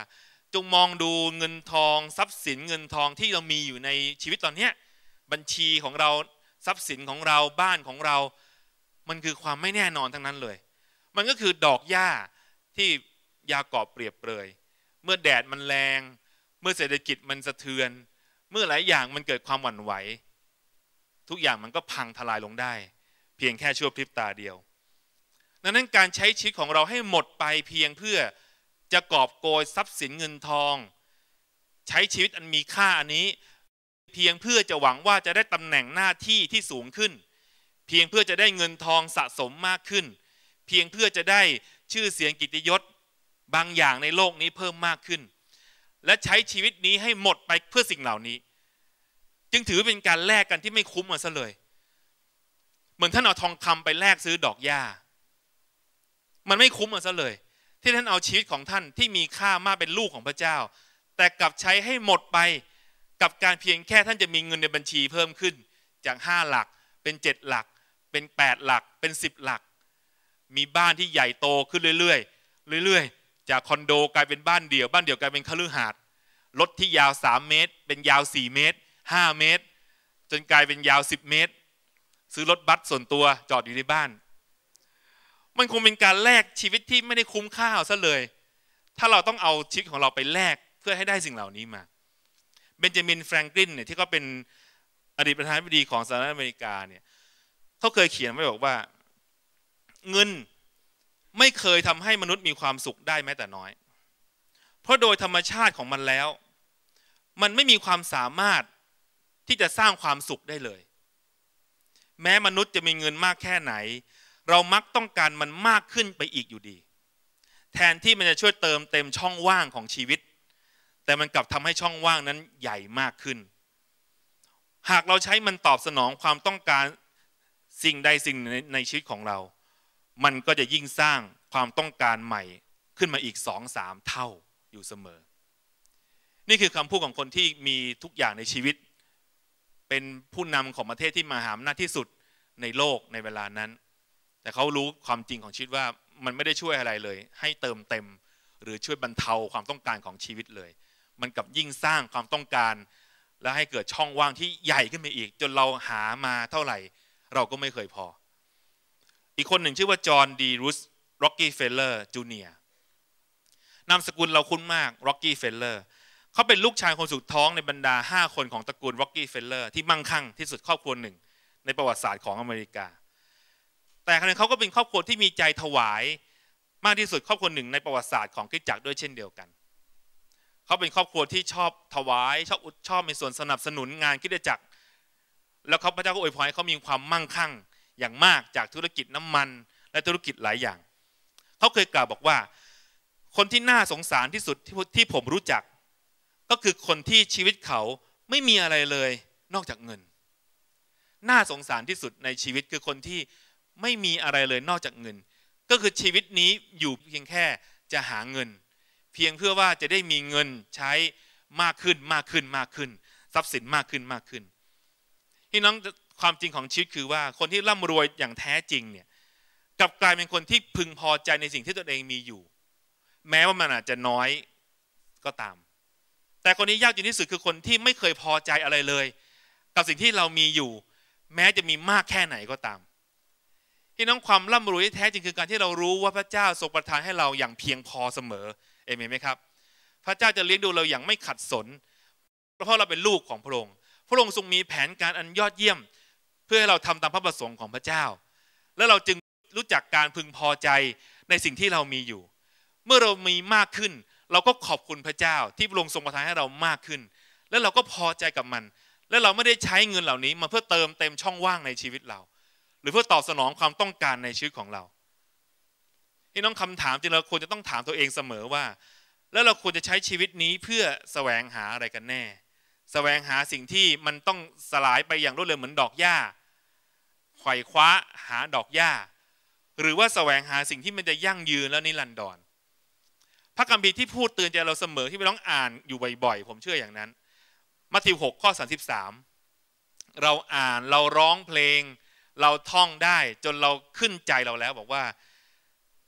จงมองดูเงินทองทรัพย์สินเงินทองที่เรามีอยู่ในชีวิตตอนเนี้บัญชีของเราทรัพย์สินของเราบ้านของเรา มันคือความไม่แน่นอนทั้งนั้นเลย มันก็คือดอกหญ้าที่ยากอบเปรียบเปรยเมื่อแดดมันแรงเมื่อเศรษฐกิจมันสะเทือน เมื่อหลายอย่างมันเกิดความหวั่นไหว ทุกอย่างมันก็พังทลายลงได้ เพียงแค่ชั่วพริบตาเดียวดังนั้นการใช้ชีวิตของเราให้หมดไปเพียงเพื่อจะกอบโกยทรัพย์สินเงินทอง ใช้ชีวิตอันมีค่าอันนี้ เพียงเพื่อจะหวังว่าจะได้ตำแหน่งหน้าที่ที่สูงขึ้น เพียงเพื่อจะได้เงินทองสะสมมากขึ้น เพียงเพื่อจะได้ชื่อเสียงกิตยศบางอย่างในโลกนี้เพิ่มมากขึ้นและใช้ชีวิตนี้ให้หมดไปเพื่อสิ่งเหล่านี้ จึงถือเป็นการแลกกันที่ไม่คุ้มมาซะเลย เหมือนท่านเอาทองคำไปแลกซื้อดอกหญ้า มันไม่คุ้มมาซะเลย ที่ท่านเอาชีวิตของท่านที่มีค่ามากเป็นลูกของพระเจ้า แต่กลับใช้ให้หมดไปกับการเพียงแค่ท่านจะมีเงินในบัญชีเพิ่มขึ้น จากห้าหลัก เป็นเจ็ดหลัก เป็นแปดหลัก เป็นสิบหลัก มีบ้านที่ใหญ่โตขึ้นเรื่อยๆเรื่อยๆจากคอนโดกลายเป็นบ้านเดี่ยว บ้านเดี่ยวกลายเป็นคฤหาสน์รถที่ยาว3เมตร เป็นยาว 4 เมตร 5 เมตร จนกลายเป็นยาว10เมตร ซื้อรถบัสส่วนตัวจอดอยู่ในบ้าน มันคงเป็นการแลกชีวิตที่ไม่ได้คุ้มค่าซะเลย ถ้าเราต้องเอาชีวิตของเราไปแลกเพื่อให้ได้สิ่งเหล่านี้มาเบนจามินแฟรงกลินเนี่ยที่เขาเป็นอดีตประธานาธิบดีของสหรัฐอเมริกาเนี่ยเขาเคยเขียนไว้บอกว่า เงินไม่เคยทำให้มนุษย์มีความสุขได้แม้แต่น้อย เพราะโดยธรรมชาติของมันแล้ว มันไม่มีความสามารถที่จะสร้างความสุขได้เลย แม้มนุษย์จะมีเงินมากแค่ไหน เรามักต้องการมันมากขึ้นไปอีกอยู่ดี แทนที่มันจะช่วยเติมเต็มช่องว่างของชีวิต แต่มันกลับทำให้ช่องว่างนั้นใหญ่มากขึ้น หากเราใช้มันตอบสนองความต้องการสิ่งใดสิ่งในชีวิตของเรามันก็จะยิ่งสร้างความต้องการใหม่ขึ้นมาอีกสองสามเท่าอยู่เสมอ นี่คือคำพูดของคนที่มีทุกอย่างในชีวิต เป็นผู้นำของประเทศที่มหาอำนาจที่สุดในโลกในเวลานั้น แต่เขารู้ความจริงของชีวิตว่ามันไม่ได้ช่วยอะไรเลย ให้เติมเต็ม หรือช่วยบรรเทาความต้องการของชีวิตเลย มันกับยิ่งสร้างความต้องการและให้เกิดช่องว่างที่ใหญ่ขึ้นไปอีกจนเราหามาเท่าไหร่ เราก็ไม่เคยพออีกคนหนึ่งชื่อว่าจอห์นดีรูสร็อกกี้เฟลเลอร์จูเนียร์นามสกุลเราคุ้นมากร็อกกี้เฟลเลอร์เขาเป็นลูกชายคนสุดท้องในบรรดา 5 คนของตระกูลร็อกกี้เฟลเลอร์ที่มั่งคั่งที่สุดครอบครัวหนึ่งในประวัติศาสตร์ของอเมริกา แต่ขณะเขาก็เป็นครอบครัวที่มีใจถวาย มากที่สุดครอบครัวหนึ่งในประวัติศาสตร์ของคริสตจักรด้วยเช่นเดียวกันเขาเป็นครอบครัวที่ชอบถวาย ชอบอุดชอบมีส่วนสนับสนุนงานคริสตจักร แล้วเขาพระเจ้าก็อวยพรให้เขามีความมั่งคั่งอย่างมากจากธุรกิจน้ำมันและธุรกิจหลายอย่าง เขาเคยกล่าวบอกว่า คนที่น่าสงสารที่สุดทที่ผมรู้จัก ก็คือคนที่ชีวิตเขาไม่มีอะไรเลยนอกจากเงิน น่าสงสารที่สุดในชีวิตคือคนที่ไม่มีอะไรเลยนอกจากเงิน ก็คือชีวิตนี้อยู่เพียงแค่จะหาเงิน เพียงเพื่อว่าจะได้มีเงินใช้มากขึ้นมากขึ้นมากขึ้น ทรัพย์สินมากขึ้นมากขึ้นพี่น้องความจริงของชีวิตคือว่าคนที่ร่ำรวยอย่างแท้จริงเนี่ยกลับกลายเป็นคนที่พึงพอใจในสิ่งที่ตนเองมีอยู่ แม้ว่ามันอาจจะน้อยก็ตาม แต่คนนี้ยากจนที่สุดคือคนที่ไม่เคยพอใจอะไรเลย กับสิ่งที่เรามีอยู่ แม้จะมีมากแค่ไหนก็ตามที่น้องความร่ำรวยที่แท้จริงคือการที่เรารู้ว่าพระเจ้าทรงประทานให้เราอย่างเพียงพอเสมอเอเมนไหมครับพระเจ้าจะเลี้ยงดูเราอย่างไม่ขัดสนเพราะเราเป็นลูกของพระองค์พระองค์ทรงมีแผนการอันยอดเยี่ยมพื่อให้เราทำตามพระประสงค์ของพระเจ้า แล้วเราจึงรู้จักการพึงพอใจในสิ่งที่เรามีอยู่ เมื่อเรามีมากขึ้น เราก็ขอบคุณพระเจ้าที่ลระงทรงประทานให้เรามากขึ้น แล้วเราก็พอใจกับมัน และเราไม่ได้ใช้เงินเหล่านี้มาเพื่อเติมเต็มช่องว่างในชีวิตเรา หรือเพื่อตอบสนองความต้องการในชีวิตของเราที่น้องคำถามจริงเราควรจะต้องถามตัวเองเสมอว่า แล้วเราควรจะใช้ชีวิตนี้เพื่อแสวงหาอะไรกันแน่ แสวงหาสิ่งที่มันต้องสลายไปอย่างรวดเร็วเหมือนดอกหญ้าไขว่คว้าหาดอกหญ้า หรือว่าแสวงหาสิ่งที่มันจะยั่งยืนแล้วนิรันดรพระคัมภีร์ที่พูดเตือนใจเราเสมอที่ไปต้องอ่านอยู่บ่อยๆผมเชื่ออย่างนั้นมัทธิวหกข้อส3สิบามเราอ่านเราร้องเพลง เราท่องได้จนเราขึ้นใจเราแล้วบอกว่า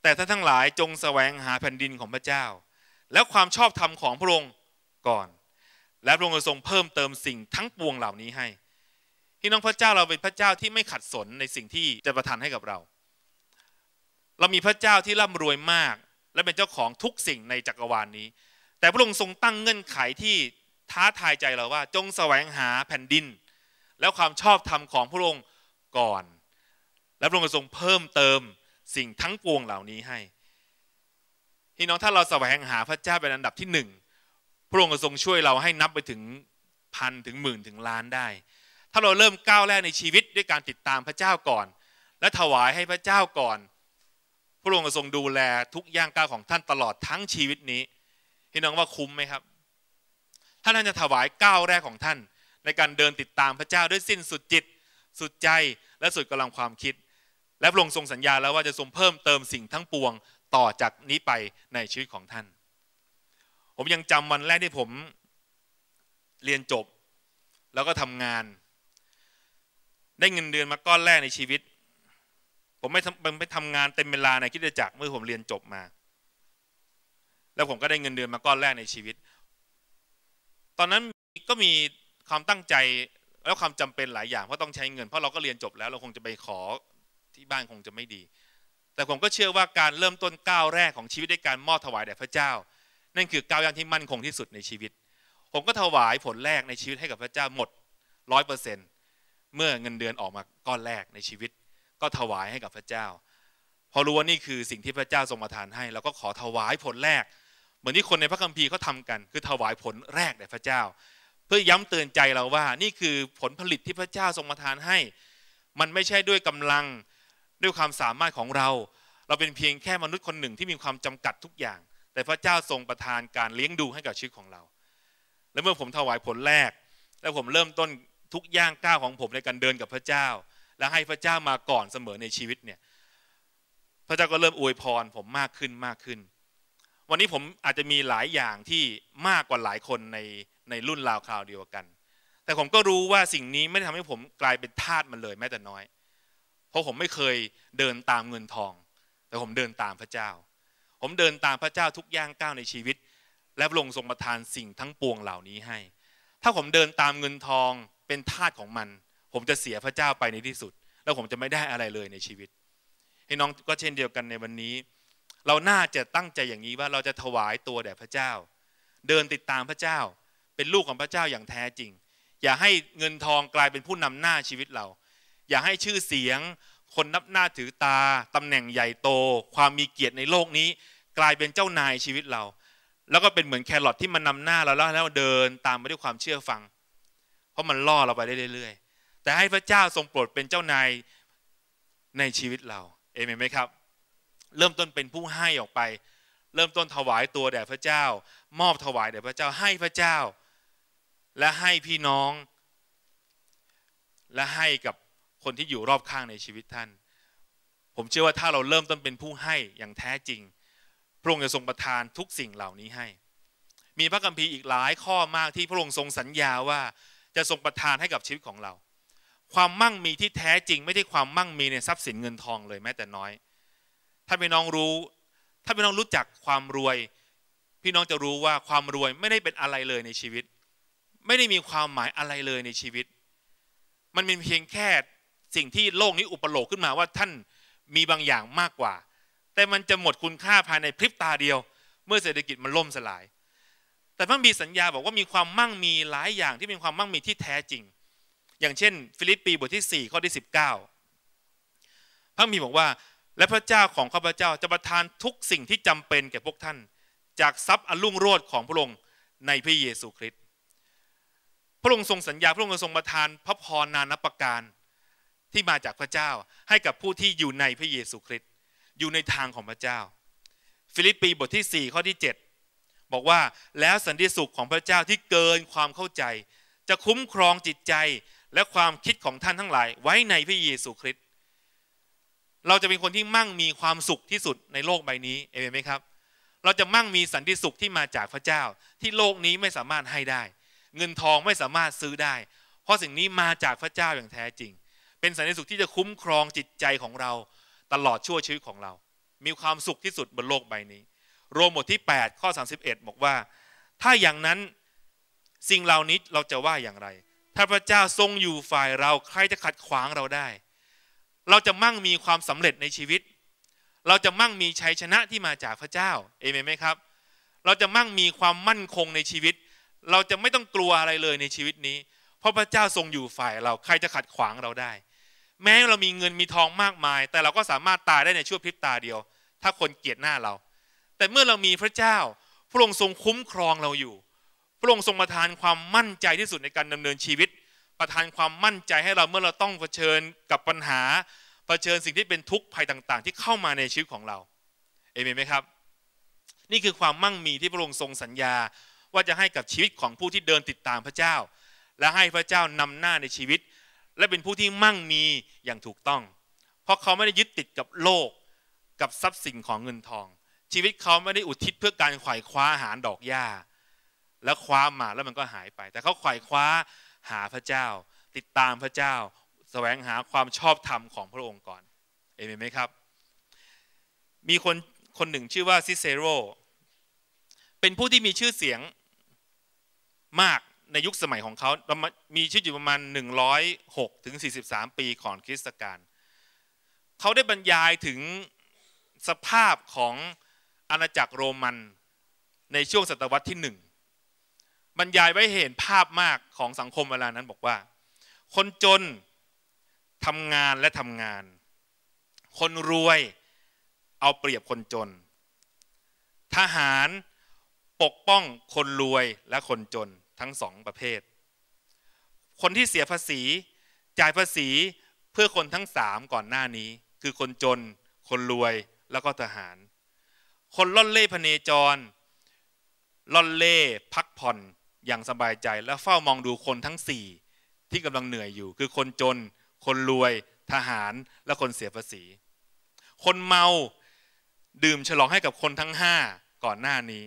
แต่ท่านทั้งหลายจงแสวงหาแผ่นดินของพระเจ้า และความชอบธรรมของพระองค์ก่อน และพระองค์ทรงเพิ่มเติมสิ่งทั้งปวงเหล่านี้ให้พี่น้องพระเจ้าเราเป็นพระเจ้าที่ไม่ขัดสนในสิ่งที่จะประทานให้กับเรา เรามีพระเจ้าที่ร่ำรวยมากและเป็นเจ้าของทุกสิ่งในจักรวาลนนี้ แต่พระองค์ทรงตั้งเงื่อนไขที่ท้าทายใจเราว่าจงแสวงหาแผ่นดิน แล้วความชอบธรรมของพระองค์ก่อน และพระองค์ทรงเพิ่มเติมสิ่งทั้งปวงเหล่านี้ให้ พี่น้องถ้าเราแสวงหาพระเจ้าเป็นอันดับที่หนึ่งพระองค์ทรงช่วยเราให้นับไปถึงพันถึงหมื่นถึงล้านได้ถ้าเราเริ่มก้าวแรกในชีวิตด้วยการติดตามพระเจ้าก่อน และถวายให้พระเจ้าก่อน พระองค์จะทรงดูแลทุกย่างก้าวของท่านตลอดทั้งชีวิตนี้พี่น้องว่าคุ้มไหมครับถ้าท่านจะถวายก้าวแรกของท่าน ในการเดินติดตามพระเจ้าด้วยสิ้นสุดจิตสุดใจและสุดกำลังความคิด และพระองค์ทรงสัญญาแล้วว่าจะทรงเพิ่มเติมสิ่งทั้งปวงต่อจากนี้ไปในชีวิตของท่าน ผมยังจำวันแรกที่ผม เรียนจบแล้วก็ทำงานได้เงินเดือนมาก้อนแรกในชีวิต ผมไม่ไปทำงานเต็มเวลาในคิดจักรเมื่อผมเรียนจบมา แล้วผมก็ได้เงินเดือนมาก้อนแรกในชีวิต ตอนนั้นก็มีความตั้งใจแล้วความจำเป็นหลายอย่างเพราะต้องใช้เงินเพราะเราก็เรียนจบแล้วเราคงจะไปขอที่บ้านคงจะไม่ดี แต่ผมก็เชื่อว่าการเริ่มต้นก้าวแรกของชีวิตด้วยการมอบถวายแด่พระเจ้า นั่นคือก้าวย่างที่มั่นคงที่สุดในชีวิต ผมก็ถวายผลแรกในชีวิตให้กับพระเจ้าหมดร้อยเปอร์เซ็นต์เมื่อเงินเดือนออกมาก้อนแรกในชีวิต ก็ถวายให้กับพระเจ้า พอรู้ว่านี่คือสิ่งที่พระเจ้าทรงประทานให้เราก็ขอถวายผลแรก เหมือนที่คนในพระคัมภีร์เขาทากัน คือถวายผลแรกแด่พระเจ้า เพื่อย้ำเตือนใจเราว่านี่คือผลผลิตที่พระเจ้าทรงประทานให้ มันไม่ใช่ด้วยกำลังด้วยความสามารถของเรา เราเป็นเพียงแค่มนุษย์คนหนึ่งที่มีความจำกัดทุกอย่าง แต่พระเจ้าทรงประทานการเลี้ยงดูให้กับชีวิตของเรา และเมื่อผมถวายผลแรกและผมเริ่มต้นทุกย่างก้าวของผมในการเดินกับพระเจ้า และให้พระเจ้ามาก่อนเสมอในชีวิตเนี่ย พระเจ้าก็เริ่มอวยพรผมมากขึ้นมากขึ้น วันนี้ผมอาจจะมีหลายอย่างที่มากกว่าหลายคนในในรุ่นราวคราวเดียวกัน แต่ผมก็รู้ว่าสิ่งนี้ไม่ได้ทำให้ผมกลายเป็นทาสมันเลยแม้แต่น้อย เพราะผมไม่เคยเดินตามเงินทอง แต่ผมเดินตามพระเจ้า ผมเดินตามพระเจ้าทุกย่างก้าวในชีวิต และลงทรงประทานสิ่งทั้งปวงเหล่านี้ให้ ถ้าผมเดินตามเงินทองเป็นทาสของมัน ผมจะเสียพระเจ้าไปในที่สุด แล้วผมจะไม่ได้อะไรเลยในชีวิตให้น้องก็เช่นเดียวกันในวันนี้ เราน่าจะตั้งใจอย่างนี้ว่าเราจะถวายตัวแด่พระเจ้า เดินติดตามพระเจ้าเป็นลูกของพระเจ้าอย่างแท้จริง อย่าให้เงินทองกลายเป็นผู้นำหน้าชีวิตเรา อย่าให้ชื่อเสียง คนนับหน้าถือตาตำแหน่งใหญ่โต ความมีเกียรติในโลกนี้ กลายเป็นเจ้านายชีวิตเรา แล้วก็เป็นเหมือนแครอทที่มันนาหน้าเราแล้วแล้วเดินตามไปด้วยความเชื่อฟังเพราะมันล่อเราไปได้เรื่อยๆ แต่ให้พระเจ้าทรงโปรดเป็นเจ้านายในชีวิตเรา เอเมนไหมครับ เริ่มต้นเป็นผู้ให้ออกไป เริ่มต้นถวายตัวแด่พระเจ้า มอบถวายแด่พระเจ้า ให้พระเจ้า และให้พี่น้อง และให้กับคนที่อยู่รอบข้างในชีวิตท่าน ผมเชื่อว่าถ้าเราเริ่มต้นเป็นผู้ให้อย่างแท้จริง พระองค์จะทรงประทานทุกสิ่งเหล่านี้ให้ มีพระคัมภีร์อีกหลายข้อมากที่พระองค์ทรงสัญญาว่าจะทรงประทานให้กับชีวิตของเรา ความมั่งมีที่แท้จริง ไม่ใช่ความมั่งมีในทรัพย์สินเงินทองเลยแม้แต่น้อย ถ้าพี่น้องรู้ ถ้าพี่น้องรู้จักความรวย พี่น้องจะรู้ว่าความรวยไม่ได้เป็นอะไรเลยในชีวิต ไม่ได้มีความหมายอะไรเลยในชีวิต มันเป็นเพียงแค่สิ่งที่โลกนี้อุปโลกขึ้นมาว่าท่านมีบางอย่างมากกว่า แต่มันจะหมดคุณค่าภายในพริบตาเดียว เมื่อเศรษฐกิจมันล่มสลายแต่พระบีสัญญาบอกว่ามีความมั่งมีหลายอย่างที่เป็นความมั่งมีที่แท้จริง อย่างเช่น ฟิลิปปีบทที่ 4 ข้อที่ 19 พระบีบอกว่าและพระเจ้าของข้าพเจ้าจะประทานทุกสิ่งที่จำเป็นแก่พวกท่าน จากทรัพย์อันรุ่งโรจน์ของพระองค์ในพระเยซูคริสต์ พระองค์ทรงสัญญาพระองค์ทรงประทานพระพรนานประการ ที่มาจากพระเจ้าให้กับผู้ที่อยู่ในพระเยซูคริสต์อยู่ในทางของพระเจ้า ฟิลิปปีบทที่ 4 ข้อที่ 7บอกว่าแล้วสันติสุขของพระเจ้าที่เกินความเข้าใจ จะคุ้มครองจิตใจและความคิดของท่านทั้งหลายไว้ในพระเยซูคริสต์เราจะเป็นคนที่มั่งมีความสุขที่สุดในโลกใบนี้เอเมนไหมครับเราจะมั่งมีสันติสุขที่มาจากพระเจ้าที่โลกนี้ไม่สามารถให้ได้ เงินทองไม่สามารถซื้อได้ เพราะสิ่งนี้มาจากพระเจ้าอย่างแท้จริง เป็นสันติสุขที่จะคุ้มครองจิตใจของเราตลอดชั่วชีวิตของเรา มีความสุขที่สุดบนโลกใบนี้โรมบทที่8ข้อ31บอกว่า ถ้าอย่างนั้นสิ่งเหล่านี้เราจะว่าอย่างไร ถ้าพระเจ้าทรงอยู่ฝ่ายเราใครจะขัดขวางเราได้ เราจะมั่งมีความสำเร็จในชีวิต เราจะมั่งมีชัยชนะที่มาจากพระเจ้าเอเมนไหมครับ เราจะมั่งมีความมั่นคงในชีวิต เราจะไม่ต้องกลัวอะไรเลยในชีวิตนี้ เพราะพระเจ้าทรงอยู่ฝ่าย เราใครจะขัดขวางเราได้ แม้เรามีเงินมีทองมากมาย แต่เราก็สามารถตายได้ในชั่วพริบตาเดียว ถ้าคนเกลียดหน้าเราแต่เมื่อเรามีพระเจ้าพระองค์ทรงคุ้มครองเราอยู่ พระองค์ทรงประทานความมั่นใจที่สุดในการดำเนินชีวิต ประทานความมั่นใจให้เราเมื่อเราต้องเผชิญกับปัญหา เผชิญสิ่งที่เป็นทุกข์ภัยต่างๆ ที่เข้ามาในชีวิตของเราเอเมนไหมครับ นี่คือความมั่งมีที่พระองค์ทรงสัญญาว่าจะให้กับชีวิตของผู้ที่เดินติดตามพระเจ้า และให้พระเจ้านำหน้าในชีวิต และเป็นผู้ที่มั่งมีอย่างถูกต้อง เพราะเขาไม่ได้ยึดติดกับโลกกับทรัพย์สินของเงินทองชีวิตเขาไม่ได้อุทิศเพื่อการไขว่คว้าหาดอกหญ้าแล้วคว้ามาแล้วมันก็หายไป แต่เขาไขว่คว้าหาพระเจ้า ติดตามพระเจ้า แสวงหาความชอบธรรมของพระองค์ก่อน เอเมนไหมครับ มีคนคนหนึ่งชื่อว่าซิเซโรเป็นผู้ที่มีชื่อเสียงมากในยุคสมัยของเขามีชื่ออยู่ประมาณ106ถึง43 ปีก่อนคริสตกาลเขาได้บรรยายถึงสภาพของอาณาจักรโรมันในช่วงศตวรรษที่หนึ่งบรรยายไว้เห็นภาพมากของสังคมเวลานั้นบอกว่า คนจนทำงานและทำงาน คนรวยเอาเปรียบคนจน ทหารปกป้องคนรวยและคนจนทั้งสองประเภท คนที่เสียภาษีจ่ายภาษีเพื่อคนทั้งสามก่อนหน้านี้ คือคนจน คนรวยแล้วก็ทหารคนล่อนเล่พเนจร ล่อนเล่พักผ่อนอย่างสบายใจและเฝ้ามองดูคนทั้งสี่ที่กำลังเหนื่อยอยู่คือคนจน คนรวย ทหารและคนเสียภาษี คนเมาดื่มฉลองให้กับคนทั้งห้าก่อนหน้านี้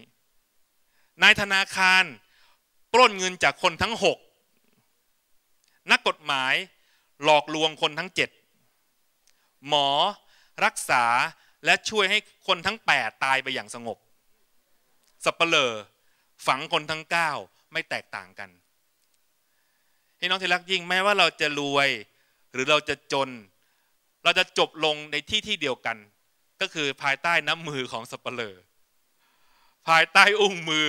นายธนาคาร ปล้นเงินจากคนทั้งหกนักกฎหมายหลอกลวงคนทั้งเจ็ดหมอรักษาและช่วยให้คนทั้ง8ตายไปอย่างสงบสับเปลอฝังคนทั้ง9ไม่แตกต่างกันพี่น้องที่รักยิ่งแม้ว่าเราจะรวยหรือเราจะจน เราจะจบลงในที่ที่เดียวกัน ก็คือภายใต้น้ำมือของสับเปลอ ภายใต้อุ้งมือ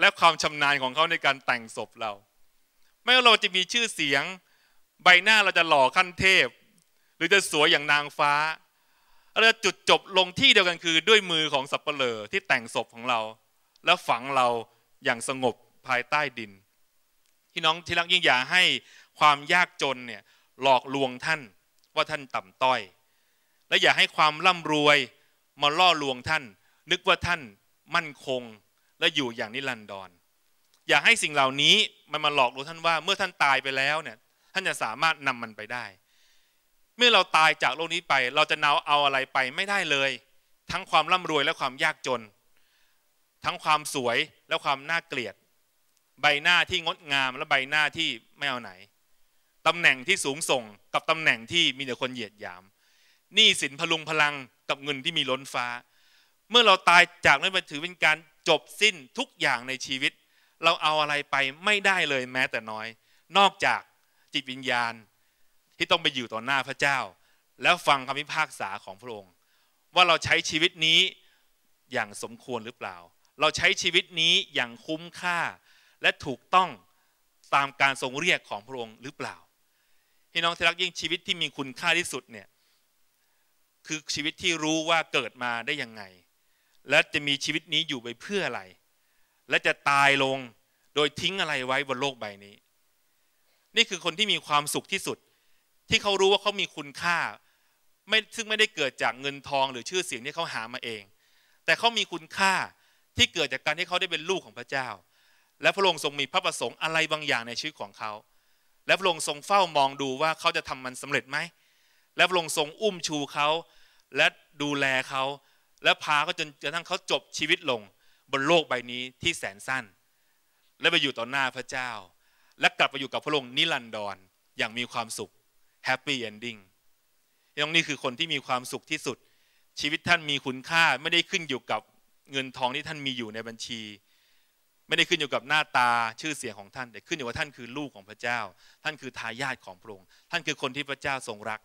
และความชำนาญของเขาในการแต่งศพเรา ไม่ว่าเราจะมีชื่อเสียง ใบหน้าเราจะหล่อขั้นเทพ หรือจะสวยอย่างนางฟ้าแล้วจุดจบลงที่เดียวกัน คือด้วยมือของสับเปลอที่แต่งศพของเรา แล้วฝังเราอย่างสงบภายใต้ดิน ที่น้องที่รักยิ่งอย่าให้ความยากจนเนี่ยหลอกลวงท่าน ว่าท่านต่ำต้อย และอย่าให้ความร่ำรวยมาล่อลวงท่าน นึกว่าท่านมั่นคง และอยู่อย่างนิรันดรออย่าให้สิ่งเหล่านี้มันมาหลอกลวงท่านว่าเมื่อท่านตายไปแล้วเนี่ย ท่านจะสามารถนำมันไปได้เมื่อเราตายจากโลกนี้ไปเราจะเนาเอาอะไรไปไม่ได้เลย ทั้งความร่ำรวยและความยากจน ทั้งความสวยและความน่าเกลียด ใบหน้าที่งดงาม และใบหน้าที่ไม่เอาไหน ตำแหน่งที่สูงส่ง กับตำแหน่งที่มีแต่คนเหยียดหยามหนี้สินพลุงพลังกับเงินที่มีล้นฟ้า เมื่อเราตายจากนั้นไปถือเป็นการจบสิ้นทุกอย่างในชีวิต เราเอาอะไรไปไม่ได้เลยแม้แต่น้อย นอกจากจิตวิญญาณที่ต้องไปอยู่ต่อหน้าพระเจ้า แล้วฟังคำพิพากษาของพระองค์ว่าเราใช้ชีวิตนี้อย่างสมควรหรือเปล่า เราใช้ชีวิตนี้อย่างคุ้มค่า และถูกต้องตามการทรงเรียกของพระองค์หรือเปล่าพี่น้องที่รักยิ่งชีวิตที่มีคุณค่าที่สุดเนี่ย คือชีวิตที่รู้ว่าเกิดมาได้ยังไง และจะมีชีวิตนี้อยู่ไปเพื่ออะไร และจะตายลงโดยทิ้งอะไรไว้บนโลกใบนี้ นี่คือคนที่มีความสุขที่สุดที่เขารู้ว่าเขามีคุณค่า ไม่ซึ่งไม่ได้เกิดจากเงินทอง หรือชื่อเสียงที่เขาหามาเอง แต่เขามีคุณค่าที่เกิดจากการที่เขาได้เป็นลูกของพระเจ้า และพระองค์ทรงมีพระประสงค์อะไรบางอย่างในชีวิตของเขาและพระองค์ทรงเฝ้ามองดูว่าเขาจะทำมันสำเร็จไหมและพระองค์ทรงอุ้มชูเขาและดูแลเขาและพาเขาจนกระทั่งเขาจบชีวิตลงบนโลกใบนี้ที่แสนสั้น และไปอยู่ต่อหน้าพระเจ้า และกลับไปอยู่กับพระองค์นิรันดรออย่างมีความสุขแฮปปี้เอนดิ้งน้องนี่คือคนที่มีความสุขที่สุด ชีวิตท่านมีคุณค่าไม่ได้ขึ้นอยู่กับเงินทองที่ท่านมีอยู่ในบัญชี ไม่ได้ขึ้นอยู่กับหน้าตาชื่อเสียงของท่าน แต่ขึ้นอยู่ว่าท่านคือลูกของพระเจ้า ท่านคือทายาทของพระองค์ ท่านคือคนที่พระเจ้าทรงรัก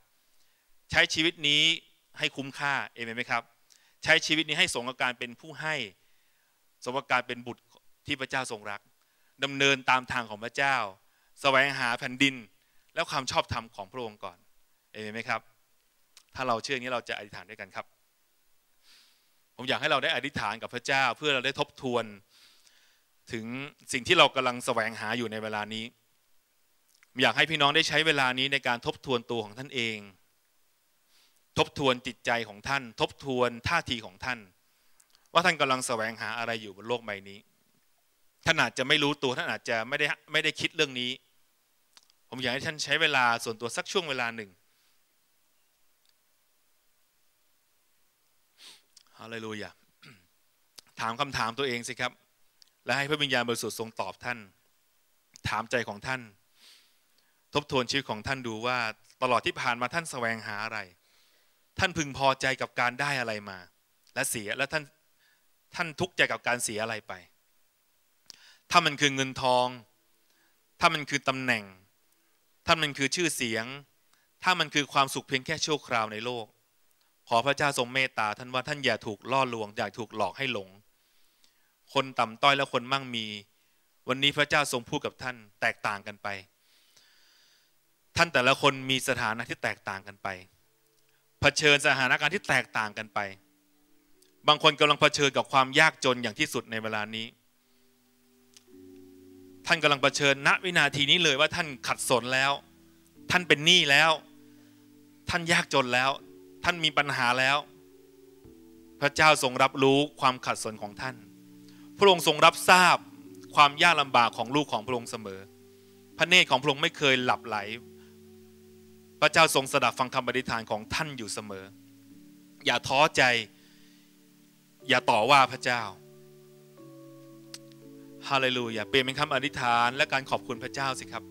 ใช้ชีวิตนี้ให้คุ้มค่า เอเมนไหมครับ ใช้ชีวิตนี้ให้สงกการเป็นผู้ให้สงกการเป็นบุตรที่พระเจ้าทรงรัก ดำเนินตามทางของพระเจ้า แสวงหาแผ่นดินแล้วความชอบธรรมของพระองค์ก่อน เอเมนไหมครับ ถ้าเราเชื่ออย่างนี้เราจะอธิษฐานด้วยกันครับ ผมอยากให้เราได้อธิษฐานกับพระเจ้าเพื่อเราได้ทบทวน ถึงสิ่งที่เรากำลังแสวงหาอยู่ในเวลานี้ อยากให้พี่น้องได้ใช้เวลานี้ในการทบทวนตัวของท่านเอง ทบทวนจิตใจของท่าน ทบทวนท่าทีของท่าน ว่าท่านกำลังแสวงหาอะไรอยู่บนโลกใบนี้ท่านอาจจะไม่รู้ตัว ท่านอาจจะไม่ได้ไม่ได้คิดเรื่องนี้ผมอยากให้ท่านใช้เวลาส่วนตัวสักช่วงเวลาหนึ่งฮาเลลูยาถามคำถามตัวเองสิครับ และให้พระวิญญาณบริสุทธิ์ทรงตอบท่าน ถามใจของท่าน ทบทวนชีวิตของท่านดูว่า ตลอดที่ผ่านมาท่านแสวงหาอะไร ท่านพึงพอใจกับการได้อะไรมา และเสีย และท่านท่านทุกข์ใจกับการเสียอะไรไป ถ้ามันคือเงินทอง ถ้ามันคือตำแหน่งามันคือชื่อเสียง ถ้ามันคือความสุขเพียงแค่ชั่วคราวในโลก ขอพระเจ้าทรงเมตตาท่านว่าท่านอย่าถูกล่อลวง อย่าถูกหลอกให้หลง คนต่ำต้อยและคนมั่งมี วันนี้พระเจ้าทรงพูดกับท่านแตกต่างกันไป ท่านแต่ละคนมีสถานะที่แตกต่างกันไป เผชิญสถานการณ์ที่แตกต่างกันไป บางคนกำลังเผชิญกับความยากจนอย่างที่สุดในเวลานี้ท่านกำลังเผชิญณวินาทีนี้เลยว่าท่านขัดสนแล้ว ท่านเป็นหนี้แล้ว ท่านยากจนแล้ว ท่านมีปัญหาแล้ว พระเจ้าทรงรับรู้ความขัดสนของท่าน พระองค์ทรงรับทราบความยากลำบากของลูกของพระองค์เสมอ พระเนตรของพระองค์ไม่เคยหลับไหล พระเจ้าทรงสดับฟังคำปฏิฐานของท่านอยู่เสมอ อย่าท้อใจ อย่าต่อว่าพระเจ้าฮาเลลูยาเปลี่ยนเป็นคำอธิษฐานและการขอบคุณพระเจ้าสิครับ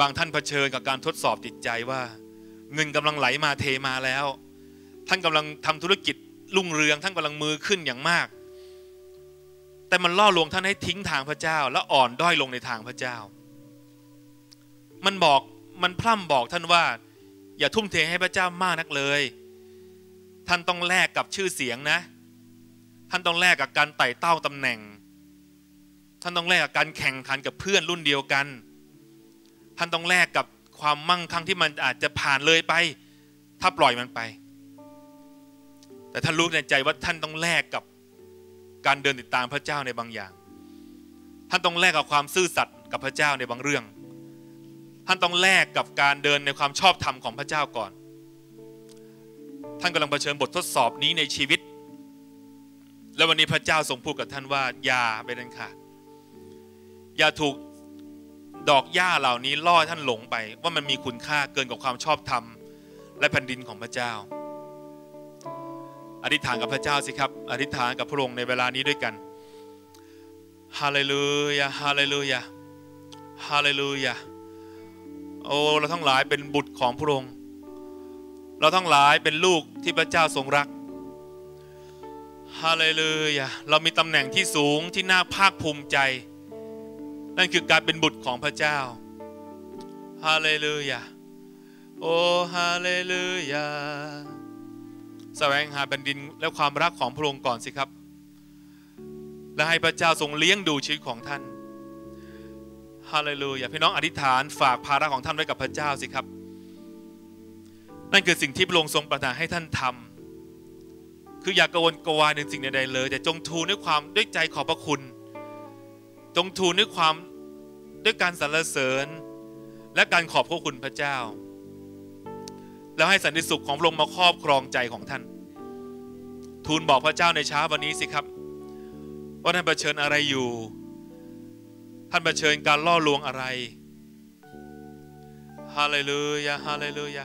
บางท่านเผชิญกับการทดสอบจิตใจว่า เงินกำลังไหลมาเทมาแล้ว ท่านกำลังทำธุรกิจ รุ่งเรืองท่านกำลังมือขึ้นอย่างมาก แต่มันล่อลวงท่านให้ทิ้งทางพระเจ้าและอ่อนด้อยลงในทางพระเจ้า มันบอกมันพร่ำบอกท่านว่า อย่าทุ่มเทให้พระเจ้ามากนักเลย ท่านต้องแลกกับชื่อเสียงนะ ท่านต้องแลกกับการไต่เต้าตำแหน่งท่านต้องแลกกับการแข่งขันกับเพื่อนรุ่นเดียวกัน ท่านต้องแลกกับความมั่งคั่งที่มันอาจจะผ่านเลยไป ถ้าปล่อยมันไป แต่ท่านรู้ในใจว่าท่านต้องแลกกับการเดินติดตามพระเจ้าในบางอย่าง ท่านต้องแลกกับความซื่อสัตย์กับพระเจ้าในบางเรื่อง ท่านต้องแลกกับการเดินในความชอบธรรมของพระเจ้าก่อน ท่านกำลังเผชิญบททดสอบนี้ในชีวิต และวันนี้พระเจ้าทรงพูดกับท่านว่าอย่าไปดันขาดอย่าถูกดอกหญ้าเหล่านี้ล่อท่านหลงไป ว่ามันมีคุณค่าเกินกว่าความชอบธรรม และแผ่นดินของพระเจ้า อธิษฐานกับพระเจ้าสิครับ อธิษฐานกับพระองค์ในเวลานี้ด้วยกันฮาเลลูยาฮาเลลูยาฮาเลลูยาโอ้เราทั้งหลายเป็นบุตรของพระองค์ เราทั้งหลายเป็นลูกที่พระเจ้าทรงรักฮาเลลูยาเรามีตำแหน่งที่สูงที่น่าภาคภูมิใจนั่นคือการเป็นบุตรของพระเจ้า ฮาเลลูยา โอฮาเลลูยาแสวงหาแผ่นดินและความรักของพระองค์ก่อนสิครับ และให้พระเจ้าทรงเลี้ยงดูชีวิตของท่าน ฮาเลลูยาพี่น้องอธิษฐานฝากภาระของท่านไว้กับพระเจ้าสิครับ นั่นคือสิ่งที่พระองค์ทรงประทานให้ท่านทำคืออย่ากกังวลกวาดในสิ่งใดๆเลย แต่จงทูลด้วยความด้วยใจขอบพระคุณจงทูลด้วยความด้วยการสรรเสริญ และการขอบพระคุณพระเจ้า แล้วให้สันติสุขของพระองค์มาครอบครองใจของท่าน ทูลบอกพระเจ้าในเช้าวันนี้สิครับว่าท่านเผชิญอะไรอยู่ ท่านเผชิญการล่อลวงอะไรฮาเลลูยาฮาเลลูยา